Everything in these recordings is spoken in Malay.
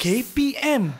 KPM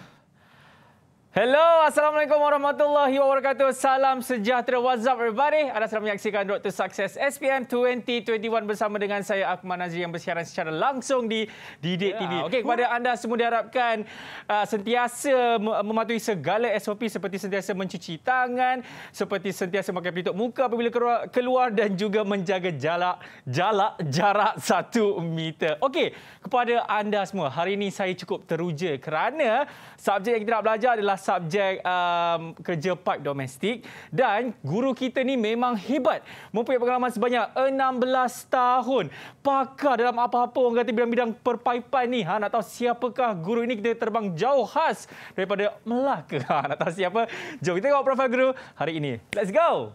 Hello, Assalamualaikum warahmatullahi wabarakatuh. Salam sejahtera. What's up everybody? Anda sedang menyaksikan Road to Success SPM 2021 bersama dengan saya Akmal Nazri yang bersiaran secara langsung di Didik TV. Yeah, okay. Kepada anda semua diharapkan uh, sentiasa mematuhi segala SOP seperti sentiasa mencuci tangan, seperti sentiasa memakai pelitup muka apabila keluar dan juga menjaga jalak, jalak jarak satu meter. Okey, kepada anda semua, hari ini saya cukup teruja kerana subjek yang kita nak belajar adalah subjek um, kerja part domestik dan guru kita ni memang hebat mempunyai pengalaman sebanyak 16 tahun pakar dalam apa-apa orang kata bidang-bidang perpaipan ni ha nak tahu siapakah guru ini kita terbang jauh khas daripada Melaka ha nak tahu siapa jom kita tengok profil guru hari ini let's go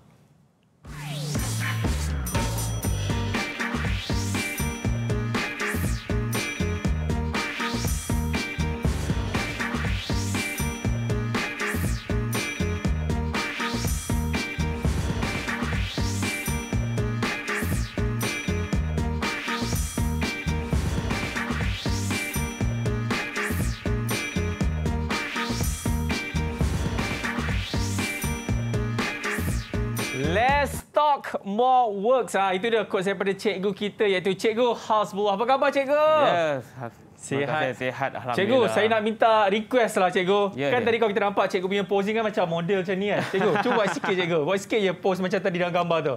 work more works ah itu dia kod saya pada cikgu kita iaitu cikgu buah Apa khabar cikgu? Yes. Ha, sihat. Kasih, sihat alhamdulillah. Cikgu, saya nak minta request lah cikgu. Yeah, kan yeah. tadi kalau kita nampak cikgu punya posing kan macam model macam ni kan. Cikgu, cuba buat sikit cikgu. Buat sikit je pose macam tadi dalam gambar tu.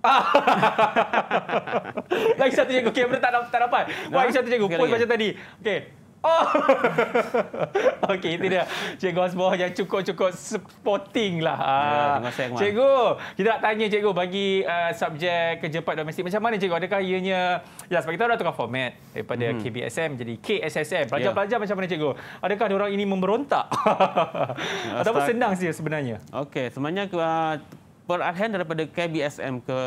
Lagi satu cikgu. Kamera tak, tak dapat. lagi nah, satu cikgu. Pose macam tadi. Okey. Oh. Okey, itu dia. Cikgu Osborne yang cukup-cukup supporting lah. Ya, terima ah. Cikgu, kita nak tanya Cikgu bagi uh, subjek kerja part domestik. Macam mana Cikgu? Adakah ianya... Ya, sebab kita dah tukar format daripada hmm. KBSM jadi KSSM. Pelajar-pelajar ya. macam mana Cikgu? Adakah orang ini memberontak? Start. Atau senang saja sebenarnya? Okey, sebenarnya uh, ah, peralihan daripada KBSM ke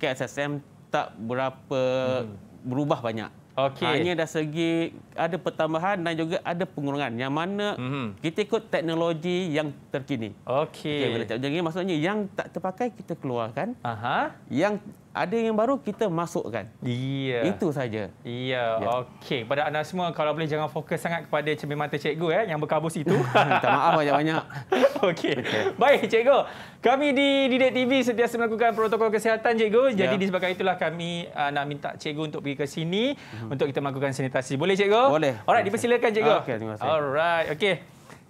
KSSM tak berapa hmm. berubah banyak. Okay. Hanya dari segi ada pertambahan dan juga ada pengurangan. Yang mana mm -hmm. kita ikut teknologi yang terkini. Okey. Okay, maksudnya yang tak terpakai kita keluarkan. Aha. Yang ada yang baru kita masukkan. Iya. Itu saja. Iya. Ya. Okey, pada anda semua kalau boleh jangan fokus sangat kepada cermin mata cikgu eh yang berkabus itu. Minta maaf banyak-banyak. Okey. Okay. Baik cikgu. Kami di Didik TV sentiasa melakukan protokol kesihatan cikgu. Ya. Jadi ya. disebabkan itulah kami uh, nak minta cikgu untuk pergi ke sini hmm. untuk kita melakukan sanitasi. Boleh cikgu? Boleh. Alright, dipersilakan cikgu. Okey, terima kasih. Alright, okey.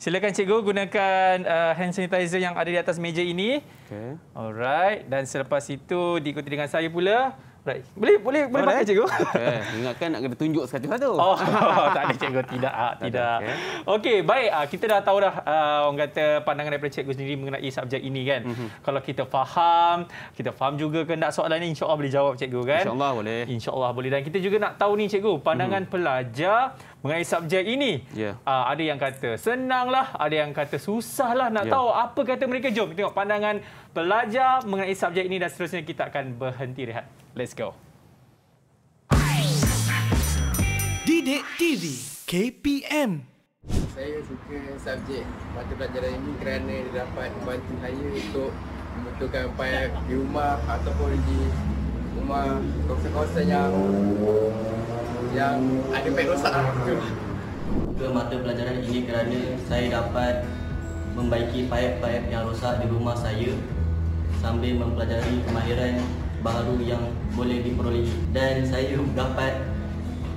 Silakan cikgu gunakan uh, hand sanitizer yang ada di atas meja ini. Okay. Alright. Dan selepas itu diikuti dengan saya pula. Right. Boleh boleh boleh right. pakai eh, cikgu? Okay. Eh, ingatkan nak kena tunjuk satu-satu. Oh, tak ada cikgu tidak ah, tak tidak. Okey, okay, baik ah, kita dah tahu dah ah, orang kata pandangan daripada cikgu sendiri mengenai subjek ini kan. Mm -hmm. Kalau kita faham, kita faham juga ke nak soalan ini insya-Allah boleh jawab cikgu kan? Insya-Allah boleh. Insya-Allah boleh dan kita juga nak tahu ni cikgu pandangan mm -hmm. pelajar mengenai subjek ini. Yeah. Ya. ada yang kata senanglah, ada yang kata susahlah nak yeah. tahu apa kata mereka jom tengok pandangan pelajar mengenai subjek ini dan seterusnya kita akan berhenti rehat. Let's go. Dede TV KPM saya suka subjek mata pelajaran ini kerana dia dapat membantu saya untuk membetulkan upaya di rumah ataupun di rumah kawasan-kawasan yang yang ada pek rosak Suka mata pelajaran ini kerana saya dapat membaiki paip-paip yang rosak di rumah saya sambil mempelajari kemahiran baru yang boleh diperoleh dan saya dapat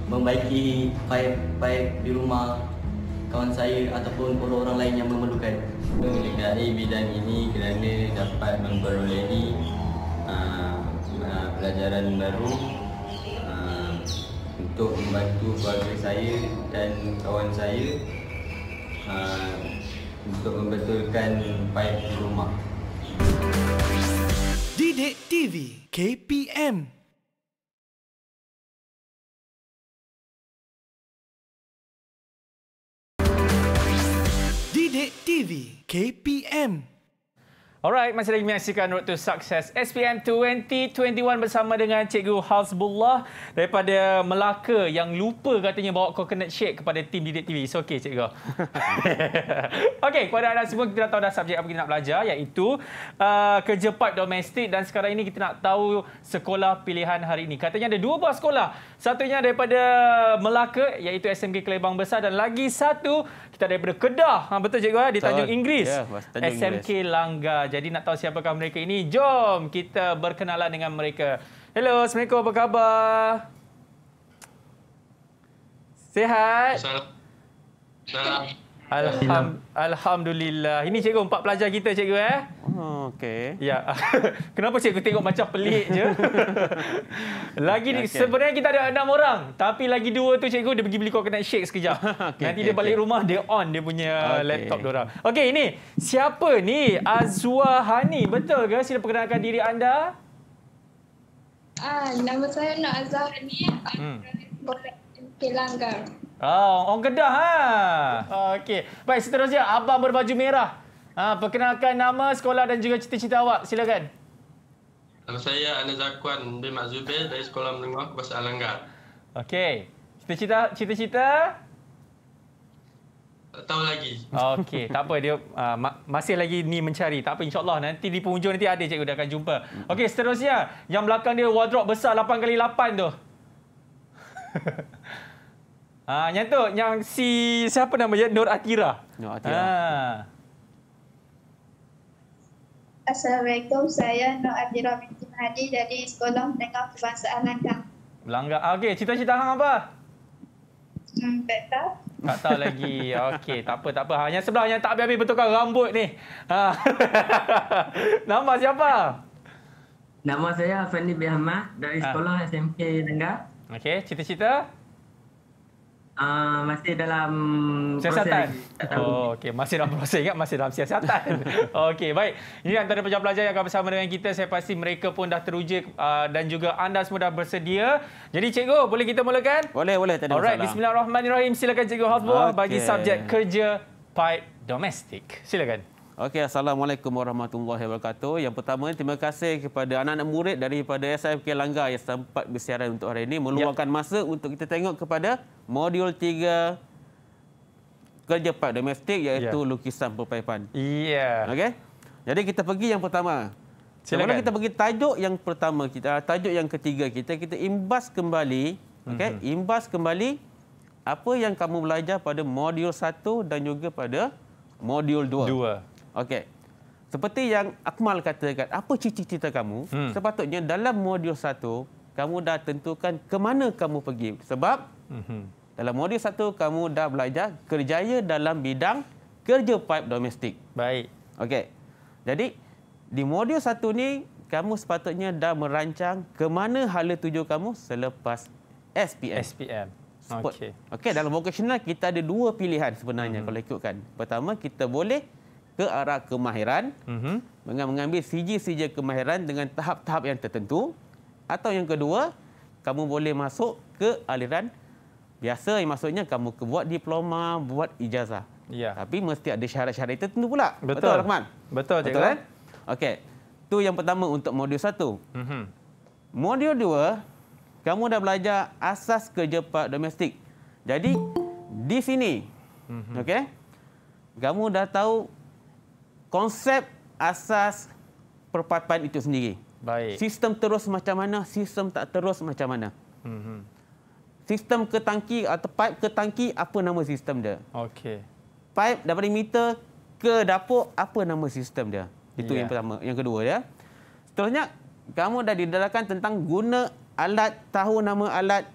membaiki pipe-pipe di rumah kawan saya ataupun orang-orang lain yang memerlukan mengenai bidang ini kerana dapat memperoleh uh, pelajaran baru uh, untuk membantu keluarga saya dan kawan saya uh, untuk membetulkan pipe di rumah Didik TV KPM. Didik TV KPM. Alright, masih lagi menyaksikan Road to Success SPM 2021 bersama dengan Cikgu Hasbullah daripada Melaka yang lupa katanya bawa coconut shake kepada tim Didik TV. It's okay, Cikgu. okay, kepada anda semua, kita dah tahu dah subjek apa kita nak belajar iaitu uh, kerja part domestik dan sekarang ini kita nak tahu sekolah pilihan hari ini. Katanya ada dua buah sekolah. Satunya daripada Melaka iaitu SMK Kelebang Besar dan lagi satu kita daripada Kedah. Ha, betul, Cikgu? Ya? Di Tanjung Inggeris. Ya, SMK Langgar. Jadi nak tahu siapakah mereka ini? Jom kita berkenalan dengan mereka. Hello, Assalamualaikum. Apa khabar? Sihat? Assalamualaikum. Alham, Alhamdulillah. Ini cikgu empat pelajar kita cikgu eh. Oh, okay. Ya. Kenapa cikgu tengok macam pelik je? lagi okay, sebenarnya kita ada enam orang, tapi lagi dua tu cikgu dia pergi beli coconut shake sekejap. okay, Nanti okay, dia balik okay. rumah dia on dia punya okay. laptop dia orang. Okey, ini siapa ni? Azwa Hani, betul ke? Sila perkenalkan diri anda. Ah, nama saya Nak Azwa Hani. Hmm. Langgar. Oh, orang Kedah ha. Oh, okey. Baik, seterusnya abang berbaju merah. Ha, perkenalkan nama, sekolah dan juga cita-cita awak. Silakan. Nama saya Anas Zakwan bin Mak dari Sekolah Menengah Kebangsaan Langgar. Okey. Cita-cita cita-cita tahu lagi. Okey, tak apa dia uh, masih lagi ni mencari. Tak apa insya nanti di penghujung nanti ada cikgu dia akan jumpa. Okey, seterusnya yang belakang dia wardrobe besar 8 kali 8 tu. Ha, yang yang si siapa nama dia? Nur Atira. Nur Atira. Ha. Assalamualaikum, saya Nur Atira binti Mahdi dari Sekolah Menengah Kebangsaan Langkah. Langkah. Ah, okey, cita-cita hang apa? Hmm, tak tahu. Tak tahu lagi. Okey, tak apa, tak apa. Ha, sebelah yang tak habis-habis bertukar rambut ni. Ha. Nama siapa? Nama saya Fendi Bihamah dari ha. Sekolah ha. SMK Langkah. Okey, Cita-cita? Ah, masih dalam siasatan. Proses. Oh, okey. Masih dalam proses. Ingat masih dalam siasatan. okey, baik. Ini antara pelajar-pelajar yang akan bersama dengan kita. Saya pasti mereka pun dah teruja uh, dan juga anda semua dah bersedia. Jadi, cikgu, boleh kita mulakan? Boleh, boleh. Tak ada Alright, masalah. Bismillahirrahmanirrahim. Silakan, cikgu Hasbul okay. bagi subjek kerja pipe domestik. Silakan. Okey, Assalamualaikum warahmatullahi wabarakatuh. Yang pertama, terima kasih kepada anak-anak murid daripada SFK Langgar yang sempat bersiaran untuk hari ini. Meluangkan ya. masa untuk kita tengok kepada modul 3 kerja pak domestik iaitu ya. lukisan perpaipan. Iya. Okey. Jadi kita pergi yang pertama. Silakan. kita pergi tajuk yang pertama kita, tajuk yang ketiga kita, kita imbas kembali. Okey, mm -hmm. imbas kembali apa yang kamu belajar pada modul 1 dan juga pada modul 2. Okey. Seperti yang Akmal katakan, apa cita-cita kamu? Hmm. Sepatutnya dalam modul 1, kamu dah tentukan ke mana kamu pergi. Sebab hmm. dalam modul 1, kamu dah belajar kerjaya dalam bidang kerja pipe domestik. Baik. Okey. Jadi, di modul 1 ni kamu sepatutnya dah merancang ke mana hala tuju kamu selepas SPM. SPM. Okey. Okey, dalam vocational kita ada dua pilihan sebenarnya hmm. kalau ikutkan. Pertama, kita boleh ke arah kemahiran mm-hmm. dengan mengambil sijil-sijil kemahiran dengan tahap-tahap yang tertentu atau yang kedua kamu boleh masuk ke aliran biasa yang maksudnya kamu ke buat diploma buat ijazah ya. tapi mesti ada syarat-syarat tertentu pula betul betul Rahman? betul, betul kan? okey tu yang pertama untuk modul satu mm-hmm. modul dua kamu dah belajar asas kerja part domestik jadi di sini mm-hmm. okey kamu dah tahu konsep asas perpaduan itu sendiri. Baik. Sistem terus macam mana, sistem tak terus macam mana. hmm Sistem ke tangki atau ah, pipe ke tangki, apa nama sistem dia? Okey. Pipe daripada meter ke dapur, apa nama sistem dia? Itu yeah. yang pertama. Yang kedua, ya. Seterusnya, kamu dah didalakan tentang guna alat, tahu nama alat,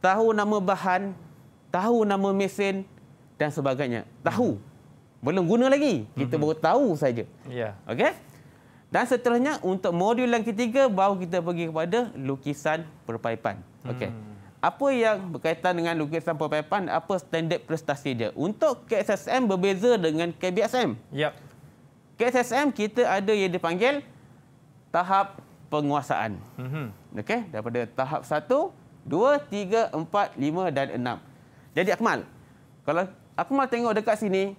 tahu nama bahan, tahu nama mesin dan sebagainya. Tahu. hmm belum guna lagi. Kita mm-hmm. baru tahu saja. Yeah. Okey. Dan seterusnya untuk modul yang ketiga baru kita pergi kepada lukisan perpaipan. Okey. Mm. Apa yang berkaitan dengan lukisan perpaipan, apa standard prestasi dia? Untuk KSSM berbeza dengan KBSM. Yep. KSSM kita ada yang dipanggil tahap penguasaan. Mm-hmm. Okey, daripada tahap 1, 2, 3, 4, 5 dan 6. Jadi Akmal, kalau Akmal tengok dekat sini,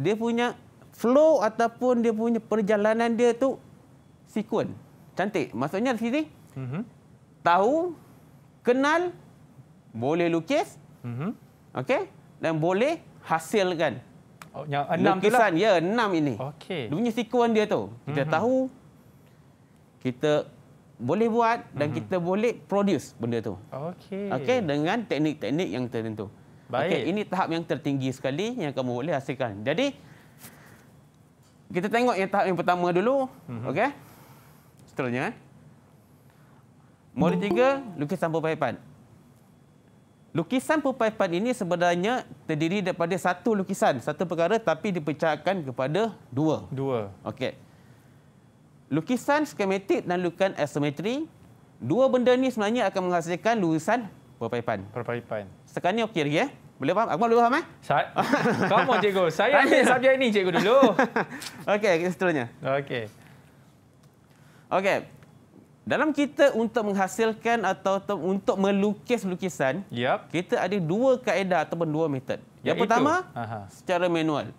dia punya flow ataupun dia punya perjalanan dia tu sekuen cantik maksudnya di sini mm-hmm. tahu kenal boleh lukis mm-hmm. okey dan boleh hasilkan oh, yang enam lah. lukisan ya enam ini Okay. dia punya sekuen dia tu kita mm-hmm. tahu kita boleh buat dan mm-hmm. kita boleh produce benda tu Okay. Okay dengan teknik-teknik yang tertentu Baik. Okay, ini tahap yang tertinggi sekali yang kamu boleh hasilkan. Jadi kita tengok yang tahap yang pertama dulu. Mm-hmm. Okey. Seterusnya eh. Modul tiga, lukisan pupa ipan. Lukisan pupa ipan ini sebenarnya terdiri daripada satu lukisan, satu perkara tapi dipecahkan kepada dua. Dua. Okey. Lukisan skematik dan lukisan asimetri, dua benda ni sebenarnya akan menghasilkan lukisan perpaipan. Perpaipan. Sekarang ni okey lagi eh. Boleh faham? Akmal boleh faham eh? Sat. Kamu cikgu. Saya ambil subjek ni cikgu dulu. okey, kita seterusnya. Okey. Okey. Dalam kita untuk menghasilkan atau untuk melukis lukisan, yep. kita ada dua kaedah ataupun dua method. Yang Iaitu. pertama, Aha. secara manual.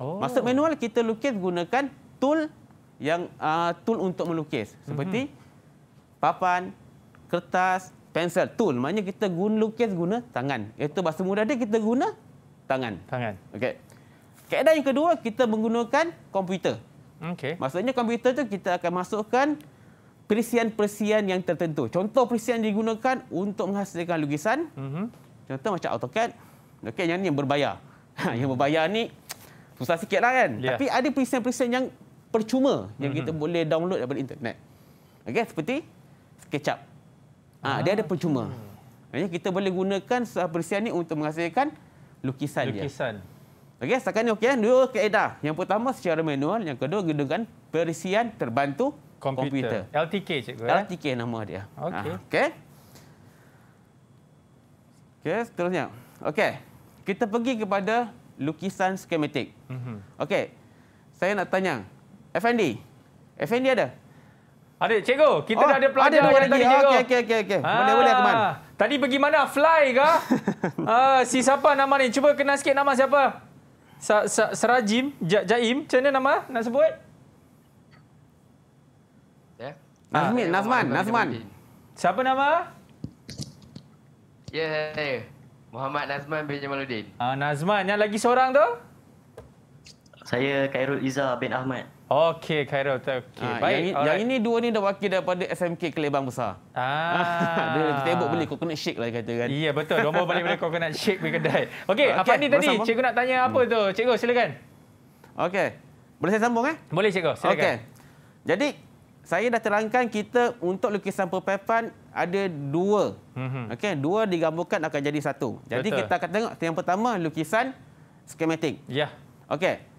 Oh. Maksud manual, kita lukis gunakan tool yang uh, tool untuk melukis. Seperti mm -hmm. papan, kertas, pensel tool maknanya kita guna lukis guna tangan iaitu bahasa mudah dia kita guna tangan tangan okey keadaan yang kedua kita menggunakan komputer okey maksudnya komputer tu kita akan masukkan perisian-perisian yang tertentu contoh perisian digunakan untuk menghasilkan lukisan mm -hmm. contoh macam AutoCAD okey yang ni yang berbayar yang berbayar ni susah sikitlah kan yeah. tapi ada perisian-perisian yang percuma yang mm -hmm. kita boleh download daripada internet okey seperti SketchUp Ah, ha, dia ada ah, percuma. Okay. kita boleh gunakan persian ini untuk menghasilkan lukisan, lukisan. dia. Okey, setakat ni okey Dua kaedah. Yang pertama secara manual, yang kedua gunakan persian terbantu komputer. komputer. LTK cikgu LTK eh? nama dia. Okey. Ah, okey. Okey, seterusnya. Okey. Kita pergi kepada lukisan skematik. Mm -hmm. Okey. Saya nak tanya. Effendi. Effendi ada? Ada cikgu, kita oh, dah ada pelajar ada yang lagi. tanya cikgu. Okey okey okey. Ah, boleh boleh aku Tadi pergi mana fly ke? uh, ah, si siapa nama ni? Cuba kenal sikit nama siapa? Sa -sa Serajim, ja Jaim, macam mana nama nak sebut? Ya. Yeah. Nazmin, ah, Nazman, Nazman. Siapa nama? Ya, yeah, saya. Yeah. Muhammad Nazman bin Jamaluddin. Ah, uh, Nazman. Yang lagi seorang tu? Saya Khairul Iza bin Ahmad. Okey, Khairul. Okay. Ha, ah, Baik. Yang, right. yang ini dua ni dah wakil daripada SMK Kelebang Besar. Ah. dia kita tebuk beli coconut shake lah kata kan. Ya, betul. Dua orang balik beli coconut shake pergi kedai. Okey, okay, apa ni tadi? Sambung. Cikgu nak tanya apa tu? Cikgu, silakan. Okey. Boleh saya sambung eh? Boleh, cikgu. Silakan. Okay. Jadi, saya dah terangkan kita untuk lukisan perpepan ada dua. Hmm. Okey, dua digabungkan akan jadi satu. Jadi, betul. kita akan tengok yang pertama lukisan skematik. Ya. Okey.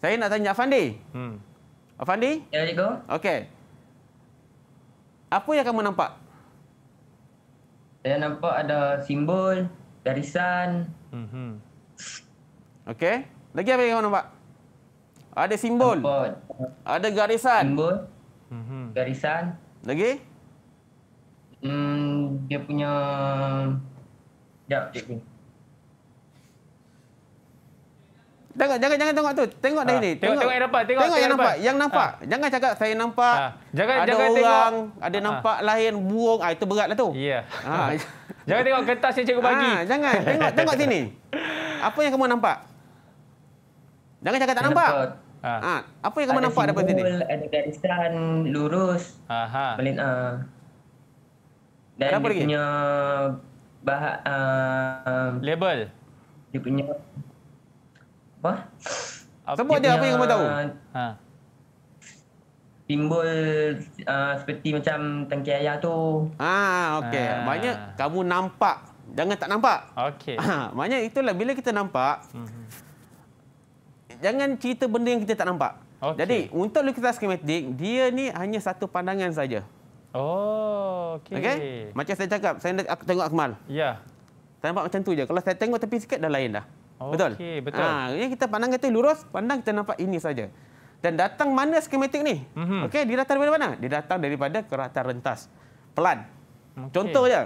Saya nak tanya Afandi. Hmm. Afandi? Ya, cikgu. Okey. Apa yang kamu nampak? Saya nampak ada simbol, garisan. Hmm. Okey. Lagi apa yang kamu nampak? Ada simbol. Nampak. Ada garisan. Simbol. Hmm. Garisan. Lagi? Hmm, dia punya... Sekejap, cikgu. Jangan jangan jangan tengok tu. Tengok dah ha. ini. Tengok tengok yang nampak. Tengok, tengok yang nampak. Yang nampak. Ha. Jangan cakap saya nampak. Ha. Jangan ada jangan orang, tengok. Ada nampak ha. lain buang. Ah itu beratlah tu. Ya. Yeah. Ha. jangan tengok kertas yang cikgu bagi. Ha. jangan. Tengok tengok sini. Apa yang kamu nampak? Jangan cakap tak nampak. Ha. Ha. Apa yang kamu ada nampak simbol, sini? Ada garisan lurus. Aha. Balik a. Dan dia punya bah uh, label. Dia punya apa? Sebut dia, dia apa yang kamu tahu? Ha. Timbul uh, seperti macam tangki air tu. Ah, okey. Ha. Banyak kamu nampak. Jangan tak nampak. Okey. Ah, banyak itulah bila kita nampak. Hmm. Jangan cerita benda yang kita tak nampak. Okay. Jadi, untuk lukisan skematik, dia ni hanya satu pandangan saja. Oh, okey. Okay? Macam saya cakap, saya tengok Akmal. Ya. Yeah. Saya nampak macam tu je. Kalau saya tengok tepi sikit, dah lain dah. Okay, betul. Ha, betul. Ha, ini kita pandang kita lurus, pandang kita nampak ini saja. Dan datang mana skematik ni? Mm-hmm. Okey, dia datang daripada mana? Dia datang daripada kerata rentas. Pelan. Okay. Contoh je.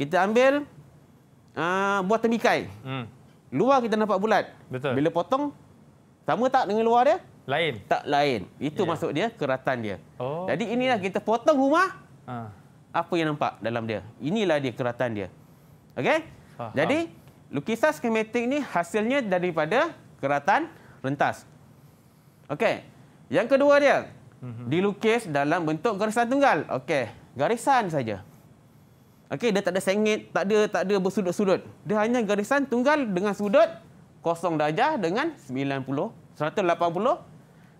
Kita ambil uh, buah temikai. Mm. Luar kita nampak bulat. Betul. Bila potong, sama tak dengan luar dia? Lain. Tak lain. Itu yeah. maksud dia, keratan dia. Oh, Jadi inilah okay. kita potong rumah, uh. apa yang nampak dalam dia. Inilah dia keratan dia. Okey? Jadi, lukisan skematik ni hasilnya daripada keratan rentas. Okey. Yang kedua dia mhm. dilukis dalam bentuk garisan tunggal. Okey, garisan saja. Okey, dia tak ada sengit, tak ada tak ada bersudut-sudut. Dia hanya garisan tunggal dengan sudut kosong darjah dengan 90 180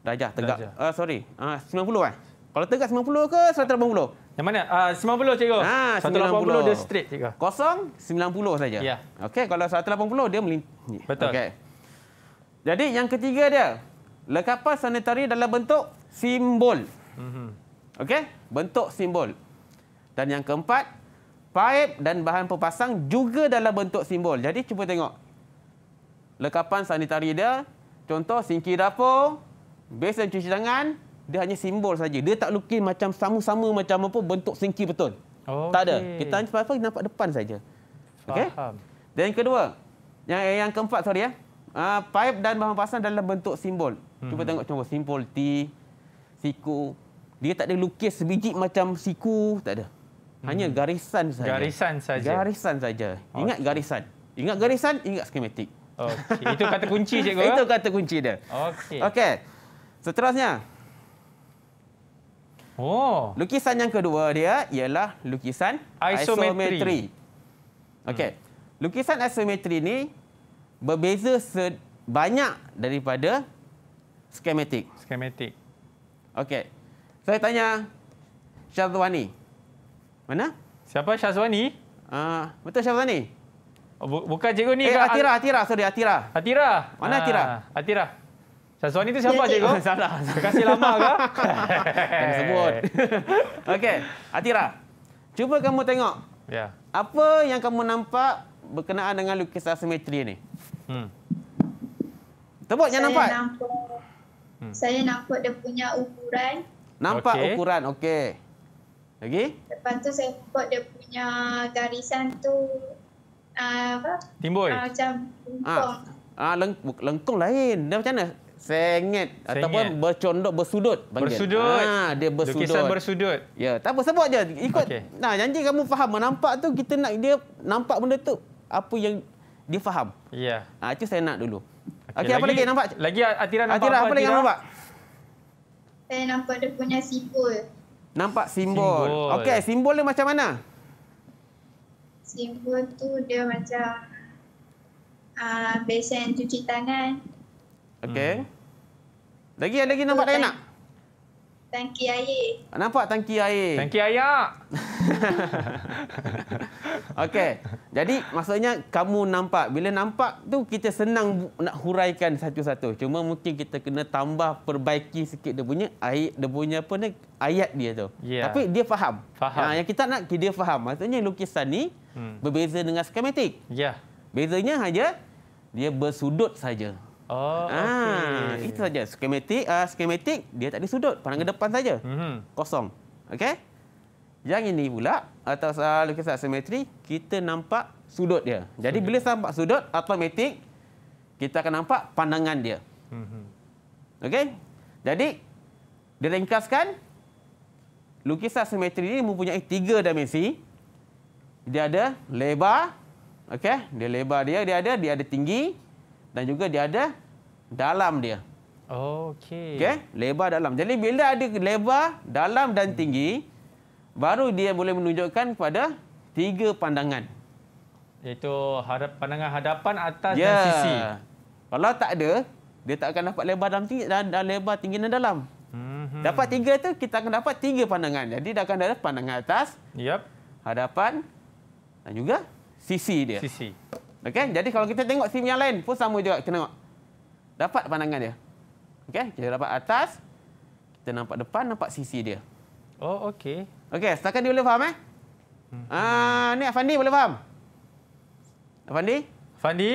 darjah tegak. Ah uh, sorry. Ah uh, 90 eh. Kalau tegak 90 ke 180? Yang mana? Ah, uh, 90 cikgu. Ha, 90. 180 dia straight cikgu. Kosong 90 saja. Ya. Okey, kalau 180 dia melintir. Betul. Okay. Jadi yang ketiga dia, lekapan sanitari dalam bentuk simbol. Mm -hmm. Okey, bentuk simbol. Dan yang keempat, paip dan bahan pepasang juga dalam bentuk simbol. Jadi cuba tengok. Lekapan sanitari dia, contoh sinki dapur, besen cuci tangan, dia hanya simbol saja. Dia tak lukis macam sama-sama macam apa bentuk sengki betul. Okay. Tak ada. Kita hanya sebab nampak depan saja. Okay. Dan yang kedua, yang eh, yang keempat sorry ya. Uh, ah, pipe dan bahan pasang dalam bentuk simbol. Hmm. Cuba mhm. tengok contoh simbol T, siku. Dia tak ada lukis sebiji macam siku, tak ada. Hanya mhm. garisan saja. Garisan saja. Garisan saja. Ingat garisan. Ingat garisan, ingat skematik. Okay. Itu kata kunci cikgu. Eh? Itu kata kunci dia. Okey. Okey. Seterusnya, Oh. Lukisan yang kedua dia ialah lukisan isometri. isometri. Okey. Hmm. Lukisan isometri ni berbeza sebanyak daripada skematik. Skematik. Okey. Saya tanya Syazwani. Mana? Siapa Syazwani? Ah, uh, betul Syazwani. Oh, bu bukan cikgu ni. Eh, Atira, Atira, sorry Atira. Atira. Mana Atira? Ah, Atira. Sasuan ni tu siapa cikgu? Yeah, Salah. Kasih lama ke? Kami sebut. Okey. Atira. Cuba kamu tengok. Ya. Yeah. Apa yang kamu nampak berkenaan dengan lukisan simetri ni? Hmm. Tebuk saya yang nampak. nampak hmm. Saya nampak dia punya ukuran. Nampak okay. ukuran. Okey. Lagi? Lepas tu saya nampak dia punya garisan tu uh, apa? Timbul. Uh, macam ah. lengkung. Ah. Ah, leng lengkung lain. Dia macam mana? Senget ataupun bercondok bersudut panggil. Bersudut. Ha, dia bersudut. Lukisan bersudut. Ya, tak apa sebut je. Ikut. Okay. Nah, janji kamu faham menampak tu kita nak dia nampak benda tu apa yang dia faham. Ya. Yeah. Ha, itu saya nak dulu. Okey, okay, apa lagi nampak? Lagi Atira nampak. Atira apa, apa lagi nampak? Saya nampak dia punya simbol. Nampak simbol. simbol. Okey, simbol dia macam mana? Simbol tu dia macam Uh, besen cuci tangan Okey. Hmm. Lagi ada lagi nampak oh, lain tak? Tangki air. Nampak tangki air. Tangki air. Okey. Jadi maksudnya kamu nampak. Bila nampak tu kita senang nak huraikan satu-satu. Cuma mungkin kita kena tambah perbaiki sikit dia punya air dia punya apa ni ayat dia tu. Yeah. Tapi dia faham. faham. Ha, yang kita nak dia faham. Maksudnya lukisan ni hmm. berbeza dengan skematik. Ya. Yeah. Bezanya hanya dia bersudut saja. Oh, ah, okay. Itu saja. Skematik, uh, skematik dia tak ada sudut. pandangan ke depan saja. Hmm. Kosong. Okey? Yang ini pula, atas uh, lukisan simetri, kita nampak sudut dia. Sudut. Jadi, mhm. bila saya nampak sudut, automatik, kita akan nampak pandangan dia. Hmm. Okey? Jadi, diringkaskan, lukisan simetri ini mempunyai tiga dimensi. Dia ada lebar, okey? Dia lebar dia, dia ada, dia ada tinggi, dan juga dia ada dalam dia. Okey. Okey, lebar dalam. Jadi bila ada lebar, dalam dan hmm. tinggi, baru dia boleh menunjukkan kepada tiga pandangan. Iaitu harap pandangan hadapan, atas yeah. dan ya. sisi. Kalau tak ada, dia tak akan dapat lebar dalam tinggi dan, dan lebar tinggi dan dalam. Hmm. Dapat tiga tu kita akan dapat tiga pandangan. Jadi dia akan ada pandangan atas, yep. hadapan dan juga sisi dia. Sisi. Okey, jadi kalau kita tengok sim yang lain pun sama juga kita tengok. Dapat pandangan dia. Okey, kita dapat atas, kita nampak depan, nampak sisi dia. Oh, okey. Okey, setakat ni boleh faham eh? Hmm. Ah, ni Afandi boleh faham? Afandi? Afandi?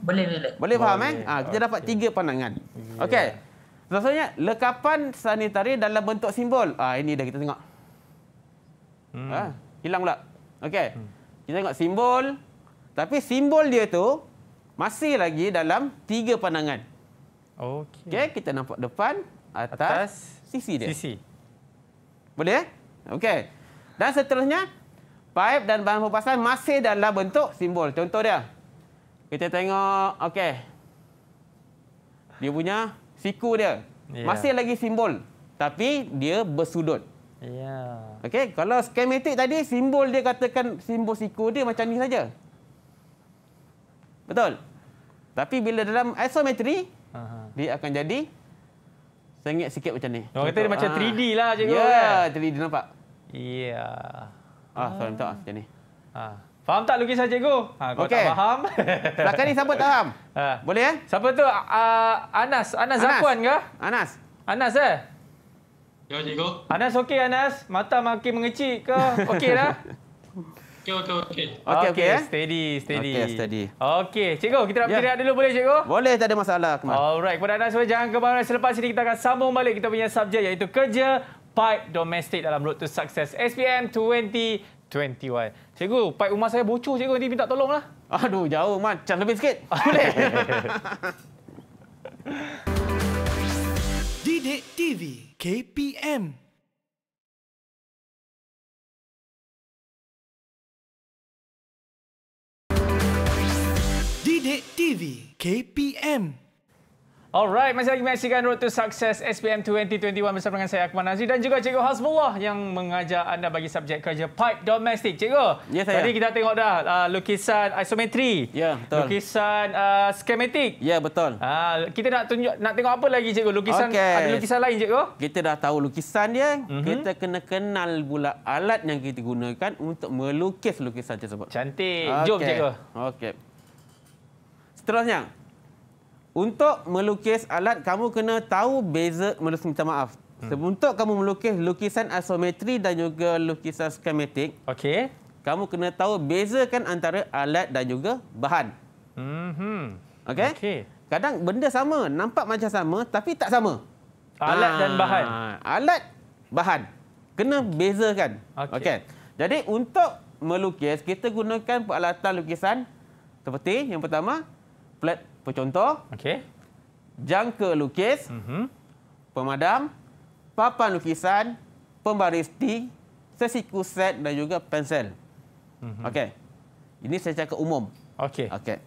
Boleh, boleh. Boleh faham eh? boleh. eh? Ah, kita okay. dapat tiga pandangan. Yeah. Okey. Selanjutnya, lekapan sanitari dalam bentuk simbol. Ah, ini dah kita tengok. Hmm. Ah, hilang pula. Okey. Hmm. Kita tengok simbol, tapi simbol dia tu masih lagi dalam tiga pandangan. Okey. Okey, kita nampak depan, atas, atas sisi dia. Sisi. Boleh ya? Okey. Dan seterusnya, pipe dan bahan pembasan masih dalam bentuk simbol. Contoh dia. Kita tengok, okey. Dia punya siku dia. Yeah. Masih lagi simbol. Tapi dia bersudut. Ya. Yeah. Okey, kalau skematik tadi, simbol dia katakan simbol siku dia macam ni saja. Betul. Tapi bila dalam isometri, Aha. dia akan jadi sengit sikit macam ni. Orang Contoh. kata dia macam 3D ah. lah cikgu ya, kan? Ya, 3D nampak. Ya. Ah, ah. sorry, minta macam ni. Ah. Faham tak lukisan cikgu? Ha, kalau okay. tak faham. Belakang ni siapa tak faham? Ha. Boleh ya? Eh? Siapa tu? Uh, Anas. Anas Zakuan ke? Anas. Anas eh? Ya, cikgu. Anas okey, Anas? Mata makin mengecik ke? Okey dah? Okey, okey, okey. Okey, okay, eh? steady, steady. Okey, steady. Okey, cikgu, kita nak ya. berteriak yeah. dulu boleh, cikgu? Boleh, tak ada masalah. Alright, pada anda semua, jangan kembali. Selepas ini, kita akan sambung balik kita punya subjek iaitu kerja pipe domestik dalam Road to Success SPM 2021. Cikgu, pipe rumah saya bocor, cikgu. Nanti minta tolonglah. Aduh, jauh, Mat. Macam lebih sikit. Ah, boleh. Didi TV KPM Didik TV KPM Alright, masih lagi menyaksikan Road to Success SPM 2021 bersama dengan saya Akmal Nazri dan juga Cikgu Hasbullah yang mengajar anda bagi subjek kerja pipe domestik. Cikgu, ya, tadi kita tengok dah uh, lukisan isometri, ya, betul. lukisan uh, skematik. Ya, betul. Uh, kita nak tunjuk, nak tengok apa lagi Cikgu? Lukisan, okay. Ada lukisan lain Cikgu? Kita dah tahu lukisan dia, mm -hmm. kita kena kenal pula alat yang kita gunakan untuk melukis lukisan tersebut. Cantik. Okay. Jom Cikgu. Okay. Seterusnya, untuk melukis alat, kamu kena tahu beza, minta maaf. Hmm. Untuk kamu melukis lukisan isometri dan juga lukisan skematik, okay. kamu kena tahu bezakan antara alat dan juga bahan. Hmm. Okay? Okay. Kadang benda sama, nampak macam sama tapi tak sama. Alat dan ah, bahan. Alat, bahan. Kena bezakan. Okay. Okay. Jadi untuk melukis, kita gunakan peralatan lukisan seperti yang pertama, flat percontoh. Okey. Jangka lukis. Uh mhm. -huh. Pemadam. Papan lukisan. Pembaris T. Sesiku set dan juga pensel. Uh mhm. -huh. Okey. Ini saya cakap umum. Okey. Okey.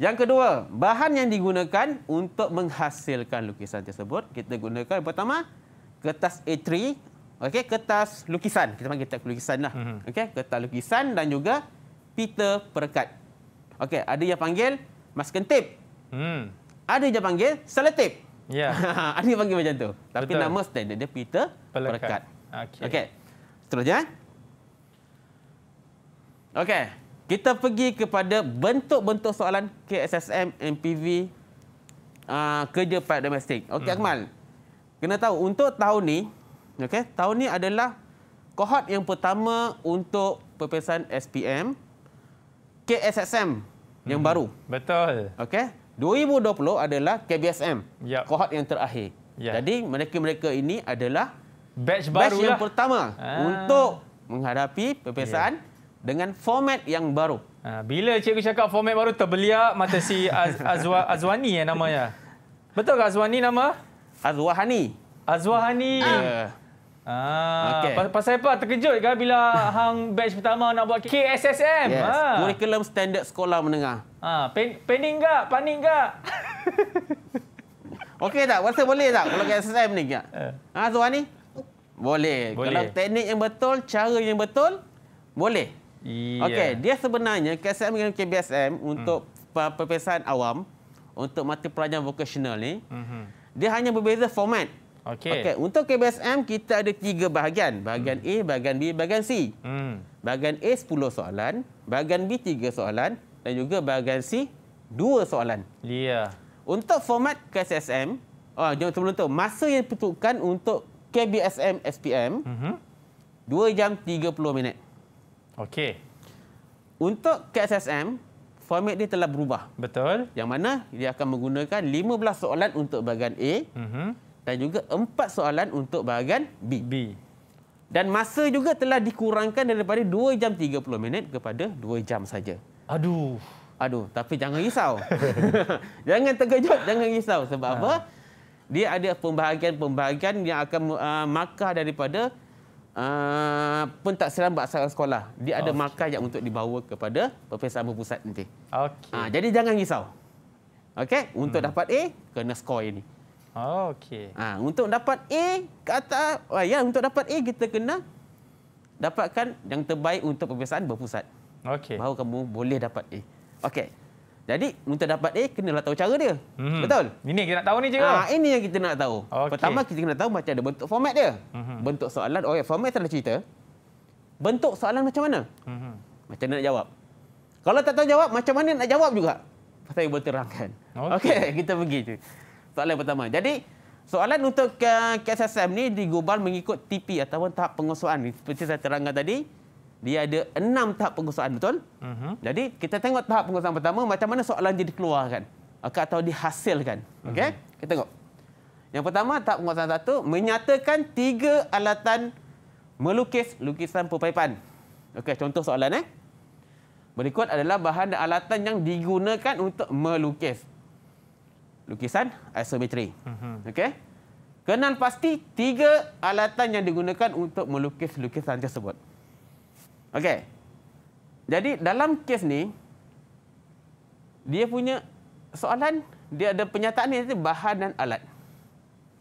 Yang kedua, bahan yang digunakan untuk menghasilkan lukisan tersebut. Kita gunakan pertama, kertas A3. Okey, kertas lukisan. Kita panggil kertas lukisan lah. Uh mhm. -huh. Okey, kertas lukisan dan juga pita perekat. Okey, ada yang panggil Mas tape. Hmm. Ada yang panggil seletip. Ya. Yeah. ada yang panggil macam tu. Tapi Betul. nama standard dia Peter Pelekat. Perekat. Okey. Okey. Seterusnya. Okey. Kita pergi kepada bentuk-bentuk soalan KSSM MPV uh, ah, kerja pad domestik. Okey hmm. Akmal. Kena tahu untuk tahun ni, okey, tahun ni adalah kohort yang pertama untuk perpisahan SPM KSSM yang hmm. baru. Betul. Okey. 2020 adalah KBSM. Yep. Kohort yang terakhir. Yep. Jadi mereka-mereka ini adalah batch baru batch yang lah. pertama ah. untuk menghadapi peperiksaan yeah. dengan format yang baru. Ah, bila cikgu cakap format baru terbeliak mata si Az- Azwa- Azwani yang eh namanya. Betul ke Azwani nama? Azwahani. Azwahani. Yeah. Ah, okay. Pasal apa? Terkejut kan bila hang batch pertama nak buat KSSM. Yes. Ah. Curriculum Standard Sekolah Menengah. Ah, pening tak? Panik tak? Okey tak? Rasa boleh tak kalau KSSM ni? Eh. Ah, ha, Zohan ni? Boleh. boleh. Kalau teknik yang betul, cara yang betul, boleh. Yeah. Okey, dia sebenarnya KSSM dengan KBSM untuk hmm. perpisahan awam, untuk mata pelajaran vokasional ni, -hmm. dia hanya berbeza format. Okey. Okay. Untuk KBSM kita ada tiga bahagian. Bahagian hmm. A, bahagian B, bahagian C. Hmm. Bahagian A 10 soalan, bahagian B 3 soalan dan juga bahagian C 2 soalan. Ya. Yeah. Untuk format KSSM, oh jom sebelum tu masa yang ditentukan untuk KBSM SPM mhm. uh-huh. 2 jam 30 minit. Okey. Untuk KSSM format dia telah berubah. Betul. Yang mana dia akan menggunakan 15 soalan untuk bahagian A. Uh-huh dan juga empat soalan untuk bahagian B. B. Dan masa juga telah dikurangkan daripada 2 jam 30 minit kepada 2 jam saja. Aduh. Aduh, tapi jangan risau. jangan terkejut, jangan risau sebab ha. apa? Dia ada pembahagian-pembahagian yang akan uh, markah daripada uh, pentaksiran bahasa sekolah. Dia ada okay. yang untuk dibawa kepada perpisahan pusat nanti. Okay. Uh, ha, jadi jangan risau. Okay, untuk hmm. dapat A kena skor ini. Oh, Okey. Ha, ah, untuk dapat A kata oh, ah, ya untuk dapat A kita kena dapatkan yang terbaik untuk perbezaan berpusat. Okey. Baru kamu boleh dapat A. Okey. Jadi untuk dapat A kenalah tahu cara dia. Hmm. Betul? Ini kita nak tahu ni cikgu. Ha, ini yang kita nak tahu. Okay. Pertama kita kena tahu macam ada bentuk format dia. Hmm. Bentuk soalan oh ya format telah cerita. Bentuk soalan macam mana? Hmm. Macam mana nak jawab? Kalau tak tahu jawab macam mana nak jawab juga? Pasal ibu terangkan. Okey, okay, kita pergi tu soalan pertama. Jadi soalan untuk KSSM ni digubal mengikut TP ataupun tahap pengusuhan. Seperti saya terangkan tadi, dia ada enam tahap pengusuhan, betul? Uh mhm. -huh. Jadi kita tengok tahap pengusuhan pertama macam mana soalan dia dikeluarkan atau dihasilkan. Uh mhm. -huh. Okey, kita tengok. Yang pertama, tahap pengusuhan satu, menyatakan tiga alatan melukis lukisan pepaipan. Okay, contoh soalan eh. Berikut adalah bahan dan alatan yang digunakan untuk melukis lukisan isometri. Mm-hmm. Okey. Kenal pasti tiga alatan yang digunakan untuk melukis lukisan tersebut. Okey. Jadi dalam kes ni dia punya soalan dia ada pernyataan dia bahan dan alat.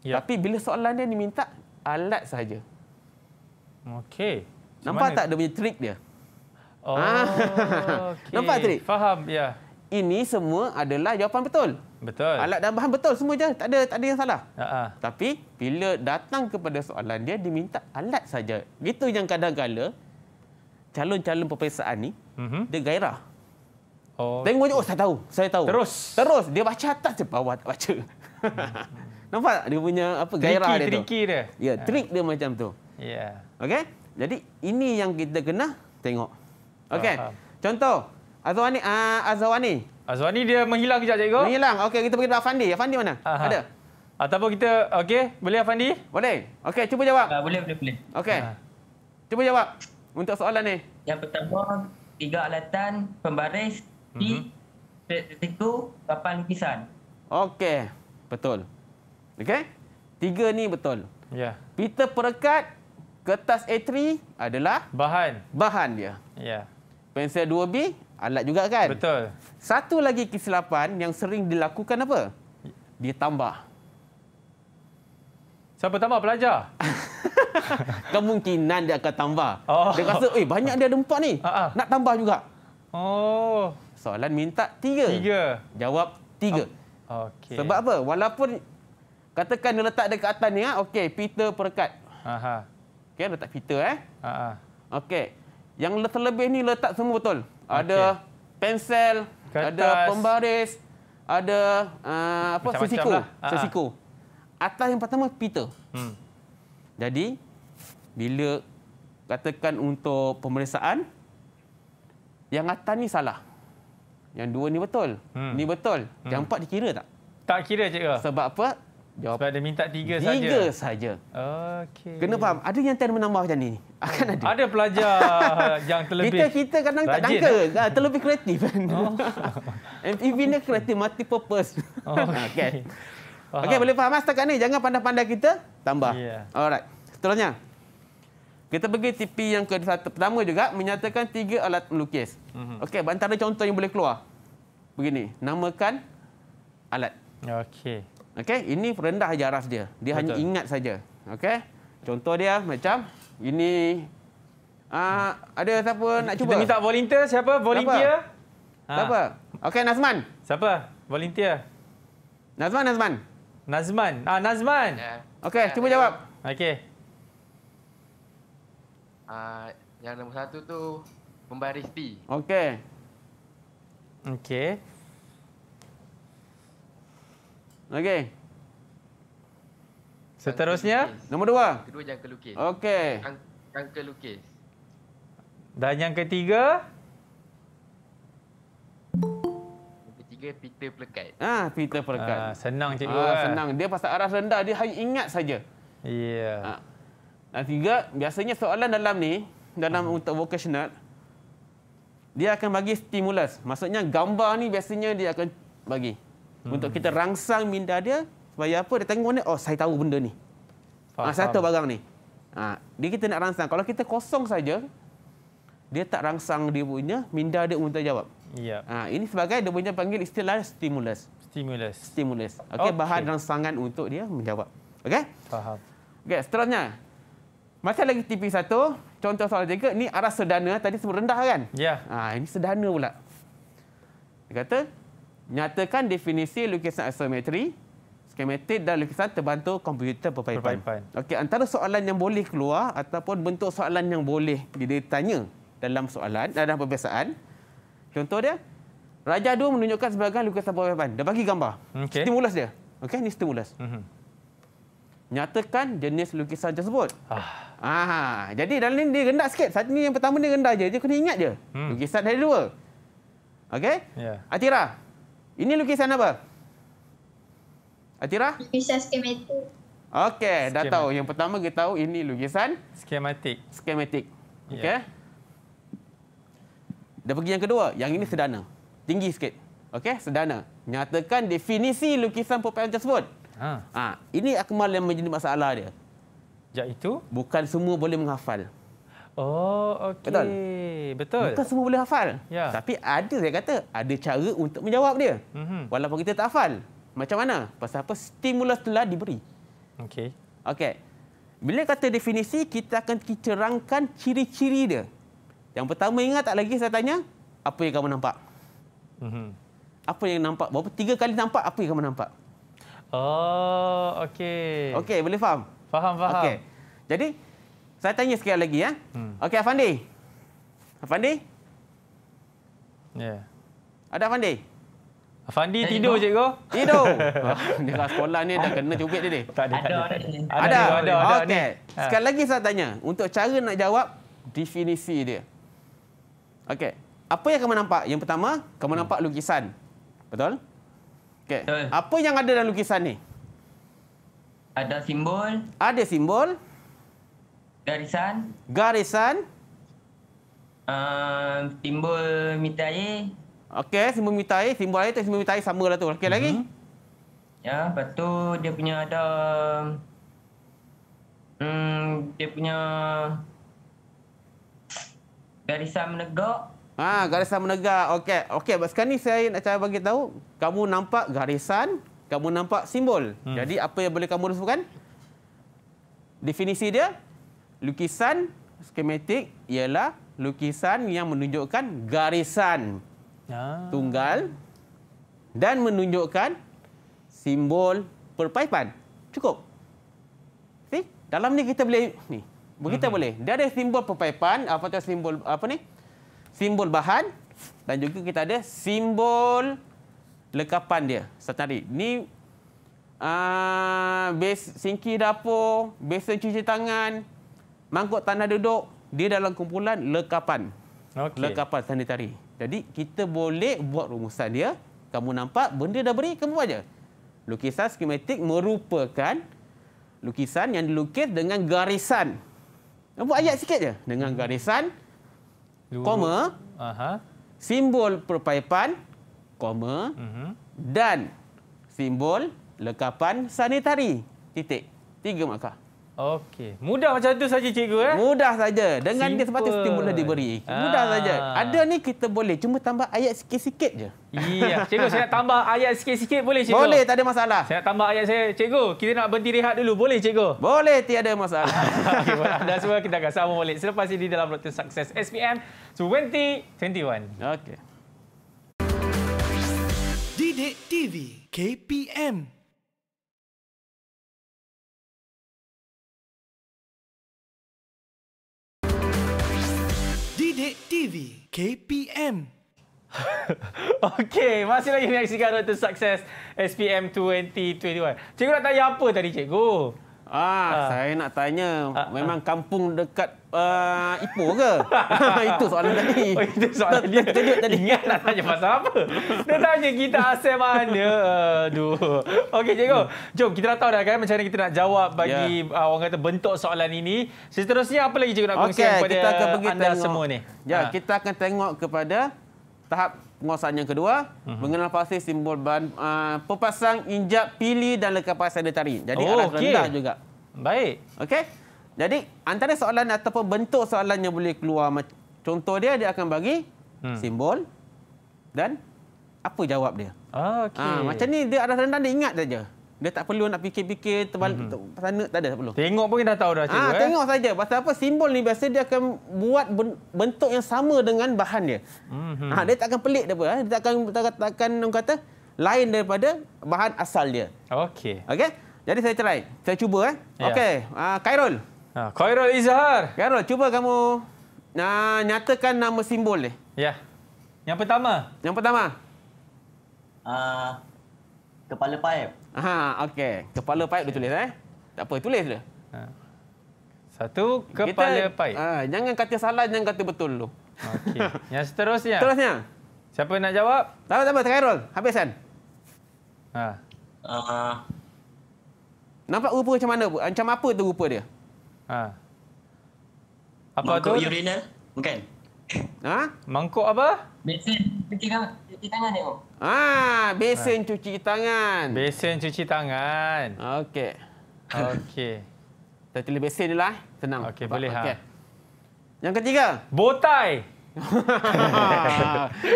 Ya. Tapi bila soalan dia diminta alat saja. Okey. Nampak mana? tak dia punya trik dia? Oh. Ha? Ah. Okay. Nampak trik? Faham, ya ini semua adalah jawapan betul. Betul. Alat dan bahan betul semua je. Tak ada tak ada yang salah. Uh -huh. Tapi bila datang kepada soalan dia diminta alat saja. Gitu yang kadang-kadang calon-calon peperiksaan ni uh mhm. -huh. dia gairah. Oh. Tengok je, oh saya tahu, saya tahu. Terus. Terus dia baca atas je bawah tak baca. Nampak tak? dia punya apa tricky, gairah dia tricky tu. Tricky dia. Ya, yeah, ha. trick uh. dia macam tu. Ya. Yeah. Okey? Jadi ini yang kita kena tengok. Okey. Uh -huh. Contoh Azwani ah uh, Azwani. Azwani dia menghilang kejap cikgu. Menghilang. Okey kita pergi dekat Afandi. Fandi mana? Aha. Ada. Atau kita okey, boleh Fandi? Boleh. Okey, cuba jawab. Uh, boleh boleh boleh. Okey. Ah. Cuba jawab untuk soalan ni. Yang pertama, tiga alatan pembaris di itu kapal lukisan. Okey. Betul. Okey. Tiga ni betul. Ya. Yeah. Peter perekat kertas A3 adalah bahan. Bahan dia. Ya. Yeah. Pensel 2B alat juga kan? Betul. Satu lagi kesilapan yang sering dilakukan apa? Ditambah. Siapa tambah pelajar? Kemungkinan dia akan tambah. Oh. Dia rasa, eh banyak dia ada empat ni. Uh-huh. Nak tambah juga. Oh. Soalan minta tiga. Tiga. Jawab tiga. Oh. Okay. Sebab apa? Walaupun katakan dia letak dekat atas ni, ha? okay, Peter Perkat. Aha. Okay, letak Peter eh. Aha. Okay. Yang terlebih ni letak semua betul ada okay. pensel, Kertas. ada pembaris, ada uh, apa sesiko, lah. Ah, ah. sesiko. Atas yang pertama Peter. Hmm. Jadi bila katakan untuk pemeriksaan yang atas ni salah. Yang dua ni betul. Hmm. Ni betul. Yang hmm. empat dikira tak? Tak kira cikgu. Sebab apa? Jawab. Sebab dia minta tiga saja. Tiga saja. Okey. Kena faham, ada yang tak menambah macam ni. Akan ada. Ada pelajar yang terlebih. Kita kita kadang tak jangka, dah. Eh? terlebih kreatif. Oh. MPV ni kreatif multi purpose. Oh, okey. Okey, okay, boleh faham setakat ni. Jangan pandai-pandai kita tambah. Yeah. Alright. Seterusnya. Kita pergi TP yang ke satu. pertama juga menyatakan tiga alat melukis. Mm -hmm. Okey, antara contoh yang boleh keluar. Begini, namakan alat. Okey. Okey, ini rendah aja aras dia. Dia macam. hanya ingat saja. Okey. Contoh dia macam ini uh, ada siapa nak cuba? Kita minta volunteer siapa? Volunteer? Siapa? Ha. siapa? Okey, Nazman. Siapa? Volunteer. Nazman, Nazman. Nazman. Ah, Nazman. Yeah. Okey, yeah, cuba yeah. jawab. Okey. Uh, yang nombor satu tu pembaris T. Okey. Okey. Okey. Seterusnya, nombor dua. Kedua jangka lukis. Okey. Jangka lukis. Dan yang ketiga? Yang ketiga, Peter Pelekat. Ah, ha, Peter Pelekat. Ah, senang ha, cikgu. Ah, senang. Dia pasal arah rendah, dia hanya ingat saja. Ya. Yeah. Ha. Ah. Dan tiga, biasanya soalan dalam ni, dalam hmm. untuk vocational, dia akan bagi stimulus. Maksudnya gambar ni biasanya dia akan bagi hmm. untuk kita rangsang minda dia supaya apa dia tengok ni oh saya tahu benda ni ah satu barang ni ha, dia kita nak rangsang kalau kita kosong saja dia tak rangsang dia punya minda dia untuk jawab ya ha, ini sebagai dia punya panggil istilah stimulus stimulus stimulus okey okay. bahan rangsangan untuk dia menjawab okey faham okey seterusnya masih lagi tipi satu contoh soal tiga ni arah sedana tadi semua rendah kan ya ha, ini sedana pula dia kata Nyatakan definisi lukisan isometri, skematik dan lukisan terbantu komputer berpaipan. berpaipan. Okey, antara soalan yang boleh keluar ataupun bentuk soalan yang boleh ditanya dalam soalan dalam perbezaan. Contoh dia, Raja Dua menunjukkan sebagai lukisan berpaipan. Dia bagi gambar. Okay. Stimulus dia. Okey, ni stimulus. Mm -hmm. Nyatakan jenis lukisan tersebut. Ah. Ah, jadi dalam ini dia rendah sikit. Saat ini yang pertama dia rendah je. Dia kena ingat je. Mm. Lukisan ada dua. Okey? Yeah. Atira. Ini lukisan apa? Atira? Lukisan skematik. Okey, dah tahu. Yang pertama kita tahu ini lukisan skematik. Skematik. Ya. Okey. Yeah. Dah pergi yang kedua. Yang ini sederhana. Tinggi sikit. Okey, sederhana. Nyatakan definisi lukisan perpaduan tersebut. Ha. Ha. ini akmal yang menjadi masalah dia. Jadi itu bukan semua boleh menghafal. Oh, okey. Betul. Betul. Bukan semua boleh hafal. Ya. Tapi ada saya kata, ada cara untuk menjawab dia. Mm -hmm. Walaupun kita tak hafal. Macam mana? Pasal apa? Stimulus telah diberi. Okey. Okey. Bila kata definisi, kita akan cerangkan ciri-ciri dia. Yang pertama, ingat tak lagi saya tanya? Apa yang kamu nampak? Mm -hmm. Apa yang nampak? Berapa tiga kali nampak, apa yang kamu nampak? Oh, okey. Okey, boleh faham? Faham, faham. Okey. Jadi, saya tanya sekali lagi ya. Hmm. Okey Afandi. Afandi? Ya. Yeah. Ada Afandi? Afandi hey, eh, tidur cikgu. Tidur. Dia kelas sekolah ni dah kena cubit dia ni. Tak ada. Ada. Ada. ada, ada, ada, ada Okey. Ha. Sekali lagi saya tanya untuk cara nak jawab definisi dia. Okey. Apa yang kamu nampak? Yang pertama, kamu hmm. nampak lukisan. Betul? Okey. Apa yang ada dalam lukisan ni? Ada simbol. Ada simbol. Garisan. Garisan. Uh, simbol mita air. Okey, simbol mita air. Simbol air tu simbol mita air sama lah tu. Okey uh -huh. lagi. Mhm. Ya, lepas tu dia punya ada... Um, dia punya... Garisan menegak. Ah, ha, garisan menegak. Okey. Okey, buat sekarang ni saya nak cara bagi tahu, kamu nampak garisan, kamu nampak simbol. Hmm. Jadi apa yang boleh kamu rumuskan? Definisi dia, lukisan skematik ialah lukisan yang menunjukkan garisan ah. tunggal dan menunjukkan simbol perpaipan. Cukup. Okey, dalam ni kita boleh ni. Kita mm -hmm. boleh. Dia ada simbol perpaipan, apa tu simbol apa ni? Simbol bahan dan juga kita ada simbol lekapan dia. Satari. Ni a uh, base sinki dapur, besen cuci tangan, mangkuk tanah duduk dia dalam kumpulan lekapan. Okay. Lekapan sanitari. Jadi kita boleh buat rumusan dia. Kamu nampak benda dah beri kamu aja. Lukisan skematik merupakan lukisan yang dilukis dengan garisan. Nampak ayat sikit je dengan garisan Luruh. koma Aha. simbol perpaipan koma uh mhm. -huh. dan simbol lekapan sanitari titik tiga markah Okey. Mudah macam tu saja cikgu eh? Mudah saja. Dengan Simple. dia sepatutnya stimulus diberi. Ah. Mudah saja. Ada ni kita boleh cuma tambah ayat sikit-sikit je. Iya, cikgu saya nak tambah ayat sikit-sikit boleh cikgu? Boleh, tak ada masalah. Saya nak tambah ayat saya. Cikgu, kita nak berhenti rehat dulu boleh cikgu? Boleh, tiada masalah. okay, dan semua kita akan sama balik selepas ini dalam lotus Success SPM 2021. Okey. Didik TV KPM Bilik TV KPM Okay, masih lagi menyaksikan Road to Success SPM 2021. Cikgu nak tanya apa tadi, Cikgu? Ah, ha. saya nak tanya, ha. memang kampung dekat uh, Ipoh ke? itu soalan tadi. Oh, itu soalan dia. Terjuk tadi. Ingat nak tanya pasal apa? Dia tanya kita asal mana. Aduh. Okey, cikgu. Hmm. Jom, kita dah tahu dah kan macam mana kita nak jawab bagi yeah. Ya. uh, orang kata bentuk soalan ini. Seterusnya, apa lagi cikgu nak kongsikan okay, kepada kita akan pergi anda tengok. semua ni? Ya, ha. kita akan tengok kepada tahap penguasaan yang kedua, uh mhm. -huh. mengenal pasti simbol ban, uh, pepasang, injak, pilih dan lekat pasang dia tarik. Jadi oh, arah rendah juga. Baik. Okey. Jadi antara soalan ataupun bentuk soalan yang boleh keluar contoh dia dia akan bagi hmm. simbol dan apa jawab dia. Ah, okay. ha, ah, macam ni dia arah rendah dia ingat saja. Dia tak perlu nak fikir-fikir terbalik mm -hmm. pasal nerd tak ada tak perlu. Tengok pun dah tahu dah ah, cikgu. Ah, tengok saja. Pasal apa simbol ni biasa dia akan buat bentuk yang sama dengan bahan dia. Mm -hmm. ha, dia tak akan pelik dia apa. Eh. Dia tak akan katakan orang kata lain daripada bahan asal dia. Okey. Okey. Jadi saya try. Saya cuba eh. Yeah. Okey. Ah, Khairul. Ha, Khairul Izhar. Khairul, cuba kamu ah, nyatakan nama simbol ni. Ya. Yang pertama. Yang pertama. Uh, kepala paip. Ah, okey. Kepala paip dah tulis eh. Tak apa, tulis dulu. Ha. Satu kepala Kita, paip. Ha, jangan kata salah, jangan kata betul dulu. Okey. Yang seterusnya. Seterusnya. Siapa nak jawab? Tak apa, tak apa, Habis kan. Ha. Uh. Nampak rupa macam mana? Macam apa tu rupa dia? Ha. Apa Mangkuk tu? Urinal? Bukan. Ha? Mangkuk apa? Besen cuci tangan ni. Ah, besen cuci tangan. Besen ha, cuci tangan. Okey. Okey. Tak tulis besen ni lah. Tenang. Okey, boleh okay. ha. Yang ketiga. Botai.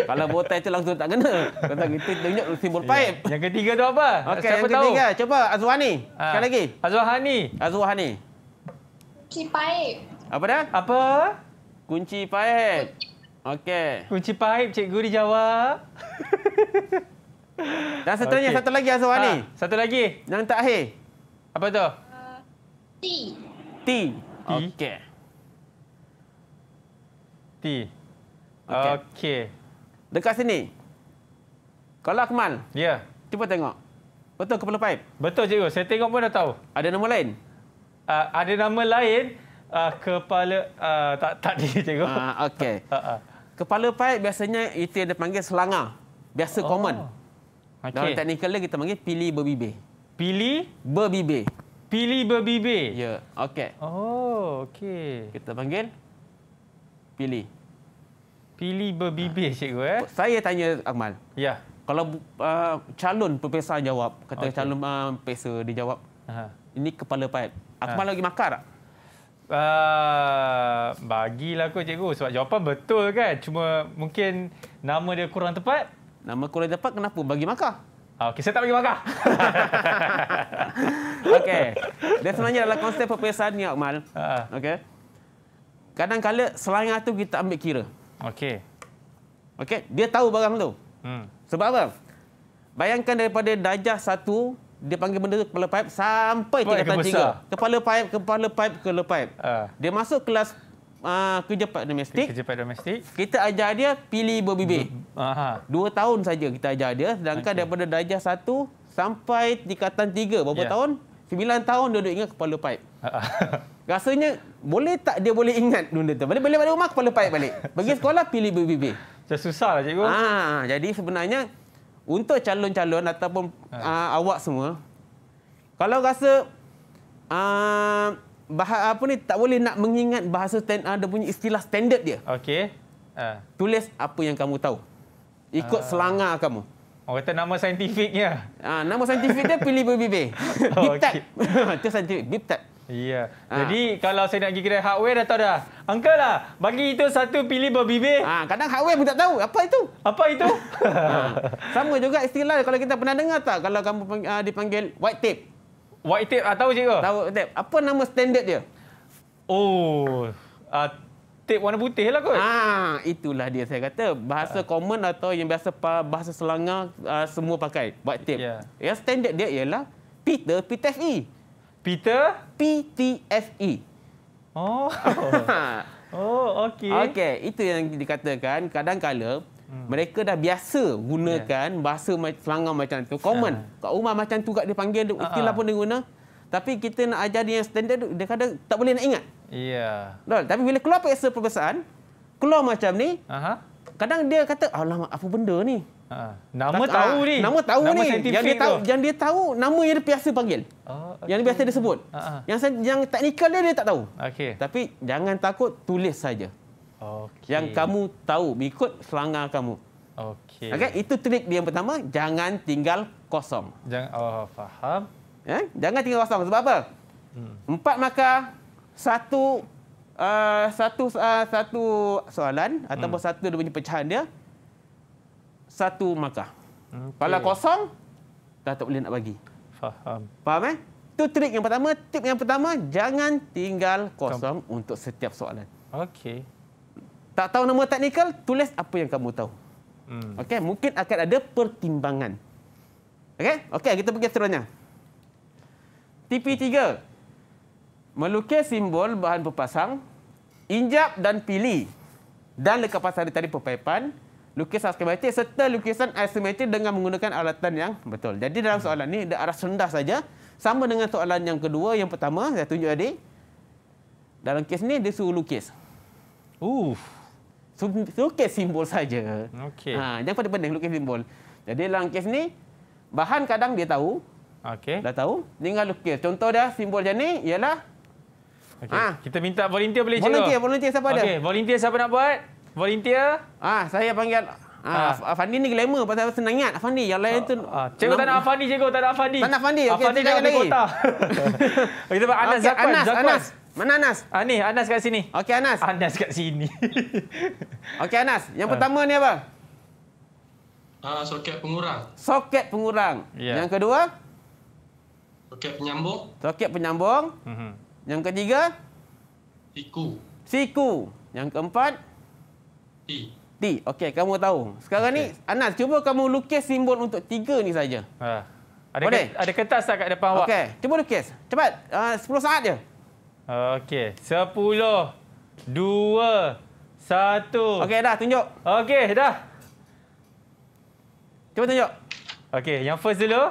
Kalau botai tu langsung tak kena. Kata kita tunjuk simbol ya. pipe. Yang ketiga tu apa? Okay, Siapa yang tahu? ketiga. Cuba Azwani. Ha. Sekali lagi. Azwani. Azwani. Si pipe. Apa dah? Apa? Kunci paip. Okey. Kunci paip cikgu dijawab. Dan seterusnya okay. satu lagi Azwan ha, ni. Ha, satu lagi. Yang terakhir. Apa tu? Uh, T. T. Okey. T. Okey. Okay. Dekat sini. Kalau Akmal. Ya. Yeah. Cuba tengok. Betul ke perlu paip? Betul cikgu. Saya tengok pun dah tahu. Ada nama lain? Uh, ada nama lain? uh, kepala uh, tak tak di cikgu. uh, okey. Uh, uh. Kepala paip biasanya itu yang dipanggil selangar. Biasa oh. common. Okay. Dalam teknikal kita panggil Pilih berbibir. Pili berbibir. Pili berbibir. Ya, yeah. okey. Oh, okey. Kita panggil pilih. Pilih berbibir ha. cikgu eh. Saya tanya Akmal. Ya. Yeah. Kalau uh, calon pepesa jawab, kata okay. calon uh, pepesa dijawab. Ha. Ini kepala paip. Akmal ha. lagi makar tak? Ah, bagilah kau cikgu sebab jawapan betul kan. Cuma mungkin nama dia kurang tepat. Nama kurang tepat kenapa? Bagi markah. Ah, okay, saya tak bagi markah. Okey. Dia sebenarnya adalah konsep perpisahan ni, Akmal. Ah. Okey. Kadang-kadang selain itu kita ambil kira. Okey. Okey, dia tahu barang tu. Hmm. Sebab apa? Bayangkan daripada dajah satu dia panggil benda tu kepala pipe sampai Sebab tingkatan tiga. Kepala pipe, kepala pipe, kepala pipe. Uh. Ah. Dia masuk kelas uh, kerja pipe domestik. Kerja pipe domestik. Kita ajar dia pilih berbibir. Uh -huh. Dua tahun saja kita ajar dia. Sedangkan okay. daripada darjah satu sampai tingkatan tiga. Berapa yeah. tahun? Sembilan tahun dia duduk ingat kepala pipe. Uh -huh. Rasanya boleh tak dia boleh ingat benda tu? Boleh balik, balik rumah kepala pipe balik. Bagi sekolah pilih berbibir. Susah lah cikgu. Ah, jadi sebenarnya untuk calon-calon ataupun ha. uh, awak semua kalau rasa uh, bah apa ni tak boleh nak mengingat bahasa stand ada ah, punya istilah standard dia okey uh. tulis apa yang kamu tahu ikut uh. selangar kamu Oh, kata nama saintifiknya. Ah, nama saintifik dia pilih berbibir. Oh, Biptek. Okay. Itu saintifik. Biptek. Ya. Ha. Jadi kalau saya nak pergi kedai hardware dah tahu dah. Uncle lah, bagi itu satu pilih berbibir. Ha, kadang hardware pun tak tahu. Apa itu? Apa itu? ha. Sama juga istilah kalau kita pernah dengar tak kalau kamu uh, dipanggil white tape. White tape, uh, tahu cikgu? Tahu tape. Apa nama standard dia? Oh, uh, ah, tip warna putih lah kot. Ha, itulah dia saya kata. Bahasa uh. common atau yang biasa bahasa selangor uh, semua pakai. White tape. Yeah. Ya, standard dia ialah Peter PTFE. Peter PTFE. Oh. oh, okey. Okey, itu yang dikatakan kadang-kadang hmm. mereka dah biasa gunakan bahasa Selangor macam tu. Common. Ah. Kat rumah macam tu kat dipanggil istilah ah. pun dia guna. Tapi kita nak ajar dia yang standard dia kadang tak boleh nak ingat. Iya. Betul. Tapi bila keluar peksa perbahasaan, keluar macam ni, Aha. kadang dia kata, alamak apa benda ni? Ha. Nama tak, tahu ni. Nama tahu nama ni. Yang dia tahu, yang dia tahu nama yang dia biasa panggil. Oh, okay. Yang dia biasa dia sebut. Uh-huh. Ha, ha. Yang yang teknikal dia dia tak tahu. Okay. Tapi jangan takut tulis saja. Okay. Yang kamu tahu ikut selangar kamu. Okey. Okay, itu trik dia yang pertama, jangan tinggal kosong. Jangan oh faham. Ya, jangan tinggal kosong sebab apa? Hmm. Empat maka satu uh, satu uh, satu soalan hmm. ataupun satu dia punya pecahan dia satu maka, hmm, Okay. Kalau kosong, dah tak boleh nak bagi. Faham. Faham eh? Itu trik yang pertama. Tip yang pertama, jangan tinggal kosong Kamu. untuk setiap soalan. Okey. Tak tahu nama teknikal, tulis apa yang kamu tahu. Hmm. Okey, mungkin akan ada pertimbangan. Okey, okay, kita pergi seterusnya. TP3. Melukis simbol bahan berpasang, injap dan pilih. Dan lekapas hari tadi perpaipan, lukisan skematik serta lukisan isometrik dengan menggunakan alatan yang betul. Jadi dalam soalan ni dia arah rendah saja sama dengan soalan yang kedua yang pertama saya tunjuk tadi. Dalam kes ni dia suruh lukis. Uf. Su lukis simbol saja. Okey. Ha, jangan pandai-pandai lukis simbol. Jadi dalam kes ni bahan kadang dia tahu. Okey. Dah tahu, tinggal lukis. Contoh dah simbol macam ni ialah Okey. Ha. Kita minta volunteer boleh cikgu. Volunteer, volunteer siapa ada? Okey, volunteer siapa nak buat? Volunteer? Ah, saya panggil Ah, ah. Afandi ni glamour pasal senang ingat Afandi yang lain ah, tu. Ah, ah. cikgu tak nak Afandi, cikgu tak nak Afandi. Tak nak Afandi. Okey, kita jangan lagi. pak Anas Anas, Anas. Mana Anas? Ah ni, Anas kat sini. Okey Anas. Anas kat sini. Okey Anas, yang ah. pertama ni apa? Ah, soket pengurang. Soket pengurang. Yeah. Yang kedua? Soket penyambung. Soket penyambung. Mm -hmm. Yang ketiga? Siku. Siku. Yang keempat? T. T. Okey, kamu tahu. Sekarang okay. ni Anas, cuba kamu lukis simbol untuk tiga ni saja. Ha. Ada Boleh? ada kertas tak kat depan awak? Okey, cuba lukis. Cepat. Ah, uh, 10 saat je. Okey. 10 2 1. Okey dah, tunjuk. Okey, dah. Cuba tunjuk. Okey, yang first dulu.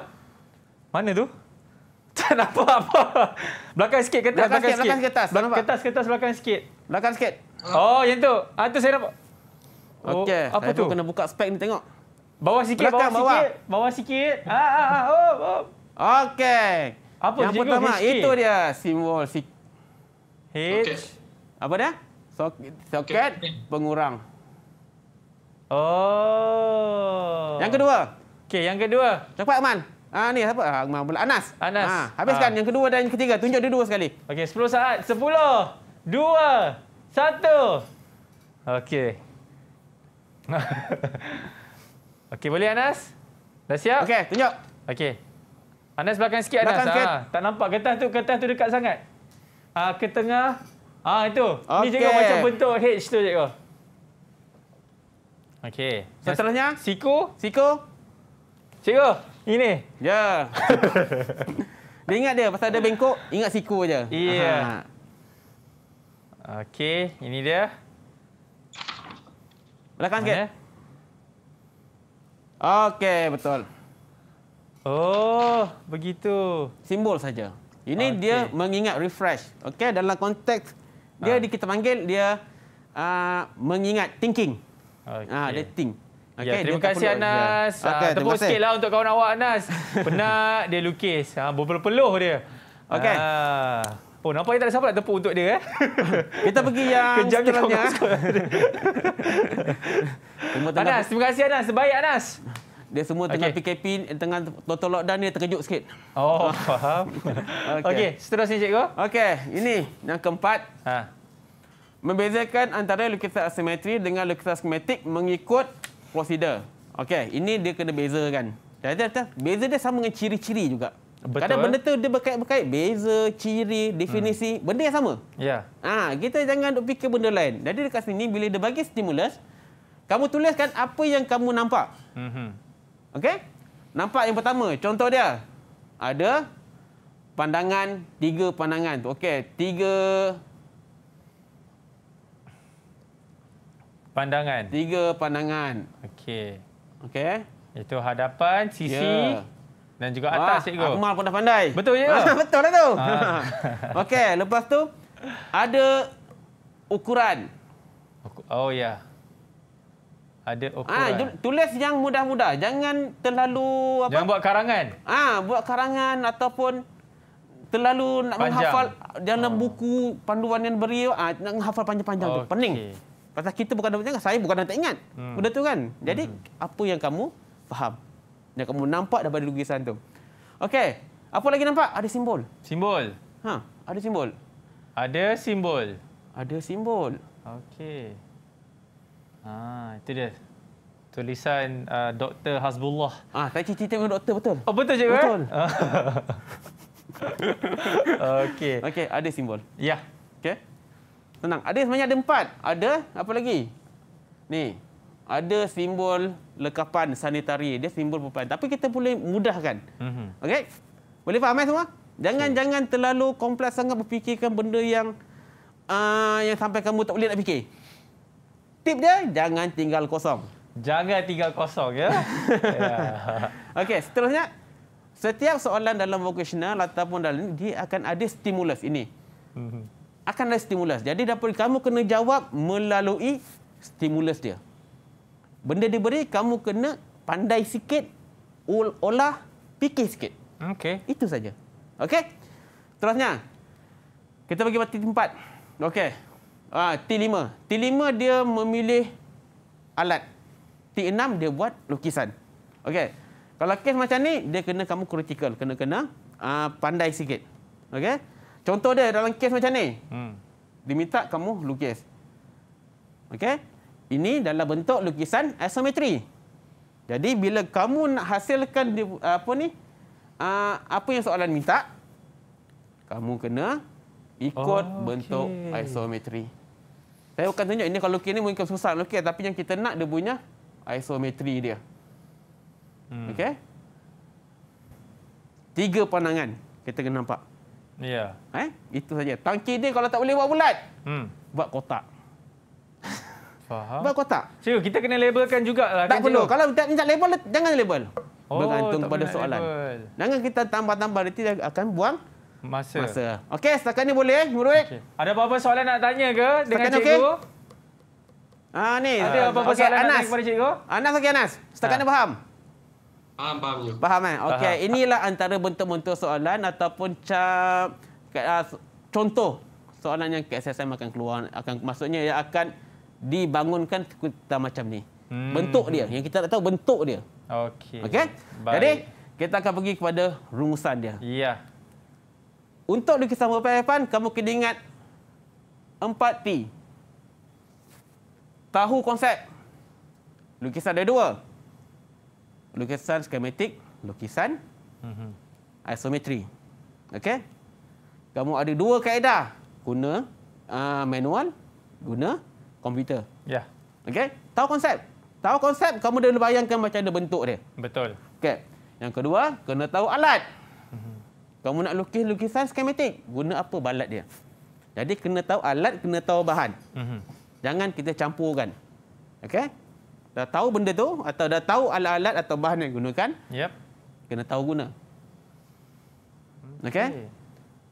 Mana tu? Tak nampak apa. Belakang sikit kertas, belakang, sikit. Belakang Kertas, kertas belakang sikit. Belakang sikit. Oh, yang tu. Ah, tu saya nampak. Oh, Okey. Apa tu? Kena buka spek ni tengok. Bawah sikit, Belakang, bawah, bawah sikit. Bawah sikit. Ah, ah, ah. Oh, oh. Okey. Apa Yang pertama, HK. itu dia simbol. Si... H. Okay. Apa dia? Soket okay. pengurang. Oh. Yang kedua. Okey, yang kedua. Cepat, Aman. Ah ni siapa? Ah Anas. Anas. Ah, habiskan ha. yang kedua dan yang ketiga. Tunjuk dia dua sekali. Okey, 10 saat. 10. 2. 1. Okey. Okey, boleh Anas? Dah siap? Okey, tunjuk. Okey. Anas belakang sikit Anas. Belakang ha, tak nampak kertas tu, kertas tu dekat sangat. Ah, ha, ke tengah. Ah, ha, itu. Okay. Ni cikgu macam bentuk H tu cikgu. Okey. Seterusnya, siku, siku. siku. ini. Ya. Yeah. dia ingat dia pasal ada bengkok, ingat siku aje. Iya. Yeah. Okey, ini dia. Belakang sikit. Okey, betul. Oh, begitu. Simbol saja. Ini okay. dia mengingat refresh. Okey, dalam konteks dia ha. kita panggil dia uh, mengingat thinking. Okay. Ha, ah, dia think. Okay, ya, terima kasih ya. Anas. Okay, uh, Tepuk sikitlah untuk kawan awak Anas. Penat dia lukis. Ha, berpeluh-peluh dia. Okay. Uh siapa. Nampaknya tak ada siapa nak tepuk untuk dia. Eh? Kita pergi yang Kejam seterusnya. Anas, terima kasih Anas. Sebaik Anas. Dia semua tengah okay. PKP, tengah total lockdown dia terkejut sikit. Oh, faham. Okey, okay, seterusnya cikgu. Okey, ini yang keempat. Ha. Membezakan antara lukisan asimetri dengan lukisan skematik mengikut prosedur. Okey, ini dia kena bezakan. Beza dia sama dengan ciri-ciri juga. Betul. Kadang benda tu dia berkait-berkait beza ciri definisi hmm. benda yang sama. Ya. Yeah. Ha, kita jangan duk fikir benda lain. Jadi dekat sini bila dia bagi stimulus, kamu tuliskan apa yang kamu nampak. Mhm. Okey? Nampak yang pertama, contoh dia. Ada pandangan tiga pandangan tu. Okey, tiga pandangan. Tiga pandangan. Okey. Okey. Itu hadapan, sisi. Yeah dan juga Wah, atas cikgu. Akmal pun dah pandai. Betul ya? Betul lah tu. Ha. Okey, lepas tu ada ukuran. Oh ya. Ada ah, ukuran. Ah, tulis yang mudah-mudah. Jangan terlalu apa? Jangan buat karangan. Ah, buat karangan ataupun terlalu nak panjang. menghafal dalam oh. buku panduan yang beri ah nak menghafal panjang-panjang okay. tu pening. Pasal kita bukan dah saya bukan dah tak ingat. Hmm. Benda tu kan. Jadi hmm. apa yang kamu faham? Dan kamu nampak daripada lukisan tu. Okey. Apa lagi nampak? Ada simbol. Simbol. Ha, ada simbol. Ada simbol. Ada simbol. Okey. Ha, itu dia. Tulisan uh, Dr. Hasbullah. Ah, ha, tadi cerita dengan doktor betul. Oh, betul cikgu. Betul. Okey. Okey, ada simbol. Ya. Yeah. Okey. Tenang. Ada sebenarnya ada empat. Ada apa lagi? Ni. Ada simbol lekapan sanitari dia simbol perubahan tapi kita boleh mudahkan mm-hmm. okey boleh faham eh, semua jangan okay. jangan terlalu kompleks sangat berfikirkan benda yang uh, yang sampai kamu tak boleh nak fikir tip dia jangan tinggal kosong jangan tinggal kosong ya yeah. okey seterusnya setiap soalan dalam vocational ataupun dalam dia akan ada stimulus ini mm-hmm. akan ada stimulus jadi dapat kamu kena jawab melalui stimulus dia benda diberi kamu kena pandai sikit olah fikir sikit. Okey. Itu saja. Okey. Terusnya. Kita bagi parti tempat. Okey. Ah T5. T5 dia memilih alat. T6 dia buat lukisan. Okey. Kalau kes macam ni dia kena kamu kritikal, kena kena uh, pandai sikit. Okey. Contoh dia dalam kes macam ni. Hmm. Diminta kamu lukis. Okey. Ini dalam bentuk lukisan isometri. Jadi bila kamu nak hasilkan apa ni? Ah, apa yang soalan minta? Kamu kena ikut oh, okay. bentuk isometri. Saya bukan tunjuk ini kalau lukis ni mungkin susah nak lukis tapi yang kita nak dia punya isometri dia. Hmm. Okey. Tiga pandangan kita kena nampak. Ya. Yeah. Eh, itu saja. Tangki dia kalau tak boleh buat bulat. Hmm. Buat kotak. Faham. Sebab kotak. Cikgu, kita kena labelkan jugalah. Tak kan, perlu. Kalau tak nak label, jangan label. Oh, Bergantung pada soalan. Label. Jangan kita tambah-tambah, nanti akan buang masa. masa. Okey, setakat ni boleh, Murid. Okay. Ada apa-apa soalan nak tanya ke dengan cikgu? Okay? Ah ni. Ada apa-apa okay, soalan Anas. nak tanya kepada cikgu? Anas, okey Anas. Setakat ha. ni faham? Faham, faham. Ya. Faham kan? Okey, inilah antara bentuk-bentuk soalan ataupun cap, ah, contoh soalan yang KSSM akan keluar. akan Maksudnya ia akan dibangunkan kita macam ni. Hmm. Bentuk dia yang kita tak tahu bentuk dia. Okey. Okey. Jadi kita akan pergi kepada rumusan dia. Ya. Yeah. Untuk lukisan berpapan kamu kena ingat 4T. Tahu konsep lukisan ada dua. Lukisan skematik, lukisan mm -hmm. isometri. Okey. Kamu ada dua kaedah. Guna uh, manual, guna komputer. Ya. Okey? Tahu konsep? Tahu konsep kamu dah bayangkan macam mana bentuk dia. Betul. Okey. Yang kedua, kena tahu alat. Mhm. Kamu nak lukis lukisan skematik, guna apa balat dia. Jadi kena tahu alat, kena tahu bahan. Mhm. Jangan kita campurkan. Okey? Dah tahu benda tu atau dah tahu alat-alat atau bahan yang gunakan? Yep. Kena tahu guna. Okey? Okay.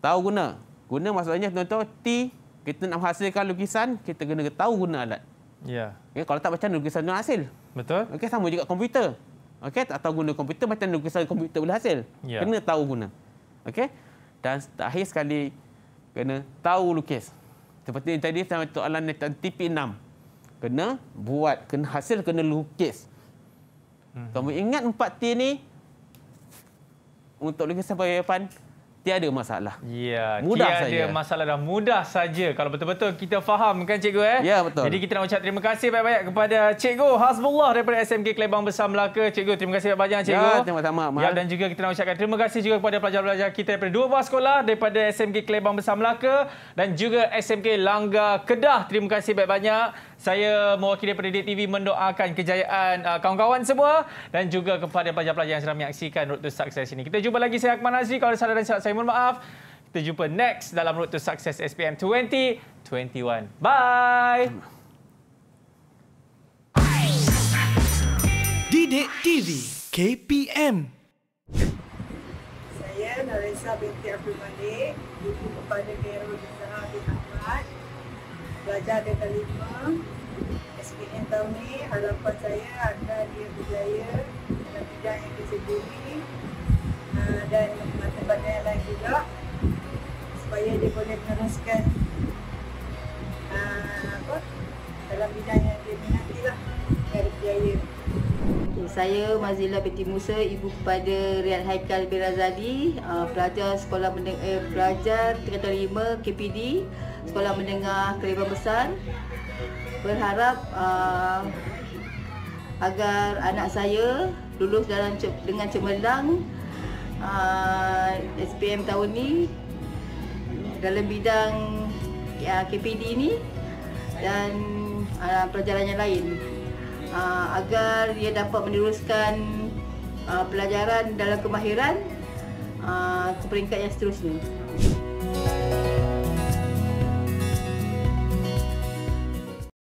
Tahu guna. Guna maksudnya contoh T kita nak hasilkan lukisan, kita kena tahu guna alat. Ya. Okay, kalau tak macam lukisan nak hasil? Betul. Okey sama juga komputer. Okey tak tahu guna komputer macam lukisan komputer boleh hasil? Ya. Kena tahu guna. Okey. Dan terakhir sekali kena tahu lukis. Seperti yang tadi sama tu alam netan TP6. Kena buat, kena hasil, kena lukis. Hmm. Kamu ingat empat T ni untuk lukisan bayi Evan? tiada masalah. Ya, mudah tiada sahaja. masalah dah mudah saja kalau betul-betul kita faham kan cikgu eh. Ya, betul. Jadi kita nak ucap terima kasih banyak-banyak kepada cikgu Hasbullah daripada SMK Kelabang Besar Melaka. Cikgu terima kasih banyak-banyak ya, cikgu. Ya, sama-sama. Ya dan juga kita nak ucapkan terima kasih juga kepada pelajar-pelajar kita daripada dua buah sekolah daripada SMK Kelabang Besar Melaka dan juga SMK Langga Kedah. Terima kasih banyak-banyak. Saya mewakili daripada TV mendoakan kejayaan uh, kawan-kawan uh, semua dan juga kepada pelajar-pelajar yang sedang menyaksikan Road to Success ini. Kita jumpa lagi saya Akmal Nazri kalau ada salah dan silap saya mohon maaf. Kita jumpa next dalam Road to Success SPM 2021. Bye. Didik TV KPM. Saya Narisa binti Abdul Malik, ibu kepada Nero di Sarawak di Belajar dengan lima. SPM tahun ini, harapan saya agar dia berjaya dalam bidang yang dia sendiri. Ah, dan tempat lain juga supaya dia boleh teruskan uh, ah, apa dalam bidang yang dia minati lah dari biaya saya Mazila binti Musa, ibu kepada Riyad Haikal Berazadi, uh, ah, pelajar sekolah menengah eh, pelajar tingkat 5 KPD, sekolah menengah Kelibang Besar. Berharap uh, agar anak saya lulus dalam dengan cemerlang uh, ah, SPM tahun ni dalam bidang ya, ah, KPD ni dan uh, pelajaran yang lain uh, agar dia dapat meneruskan uh, pelajaran dalam kemahiran uh, ke peringkat yang seterusnya.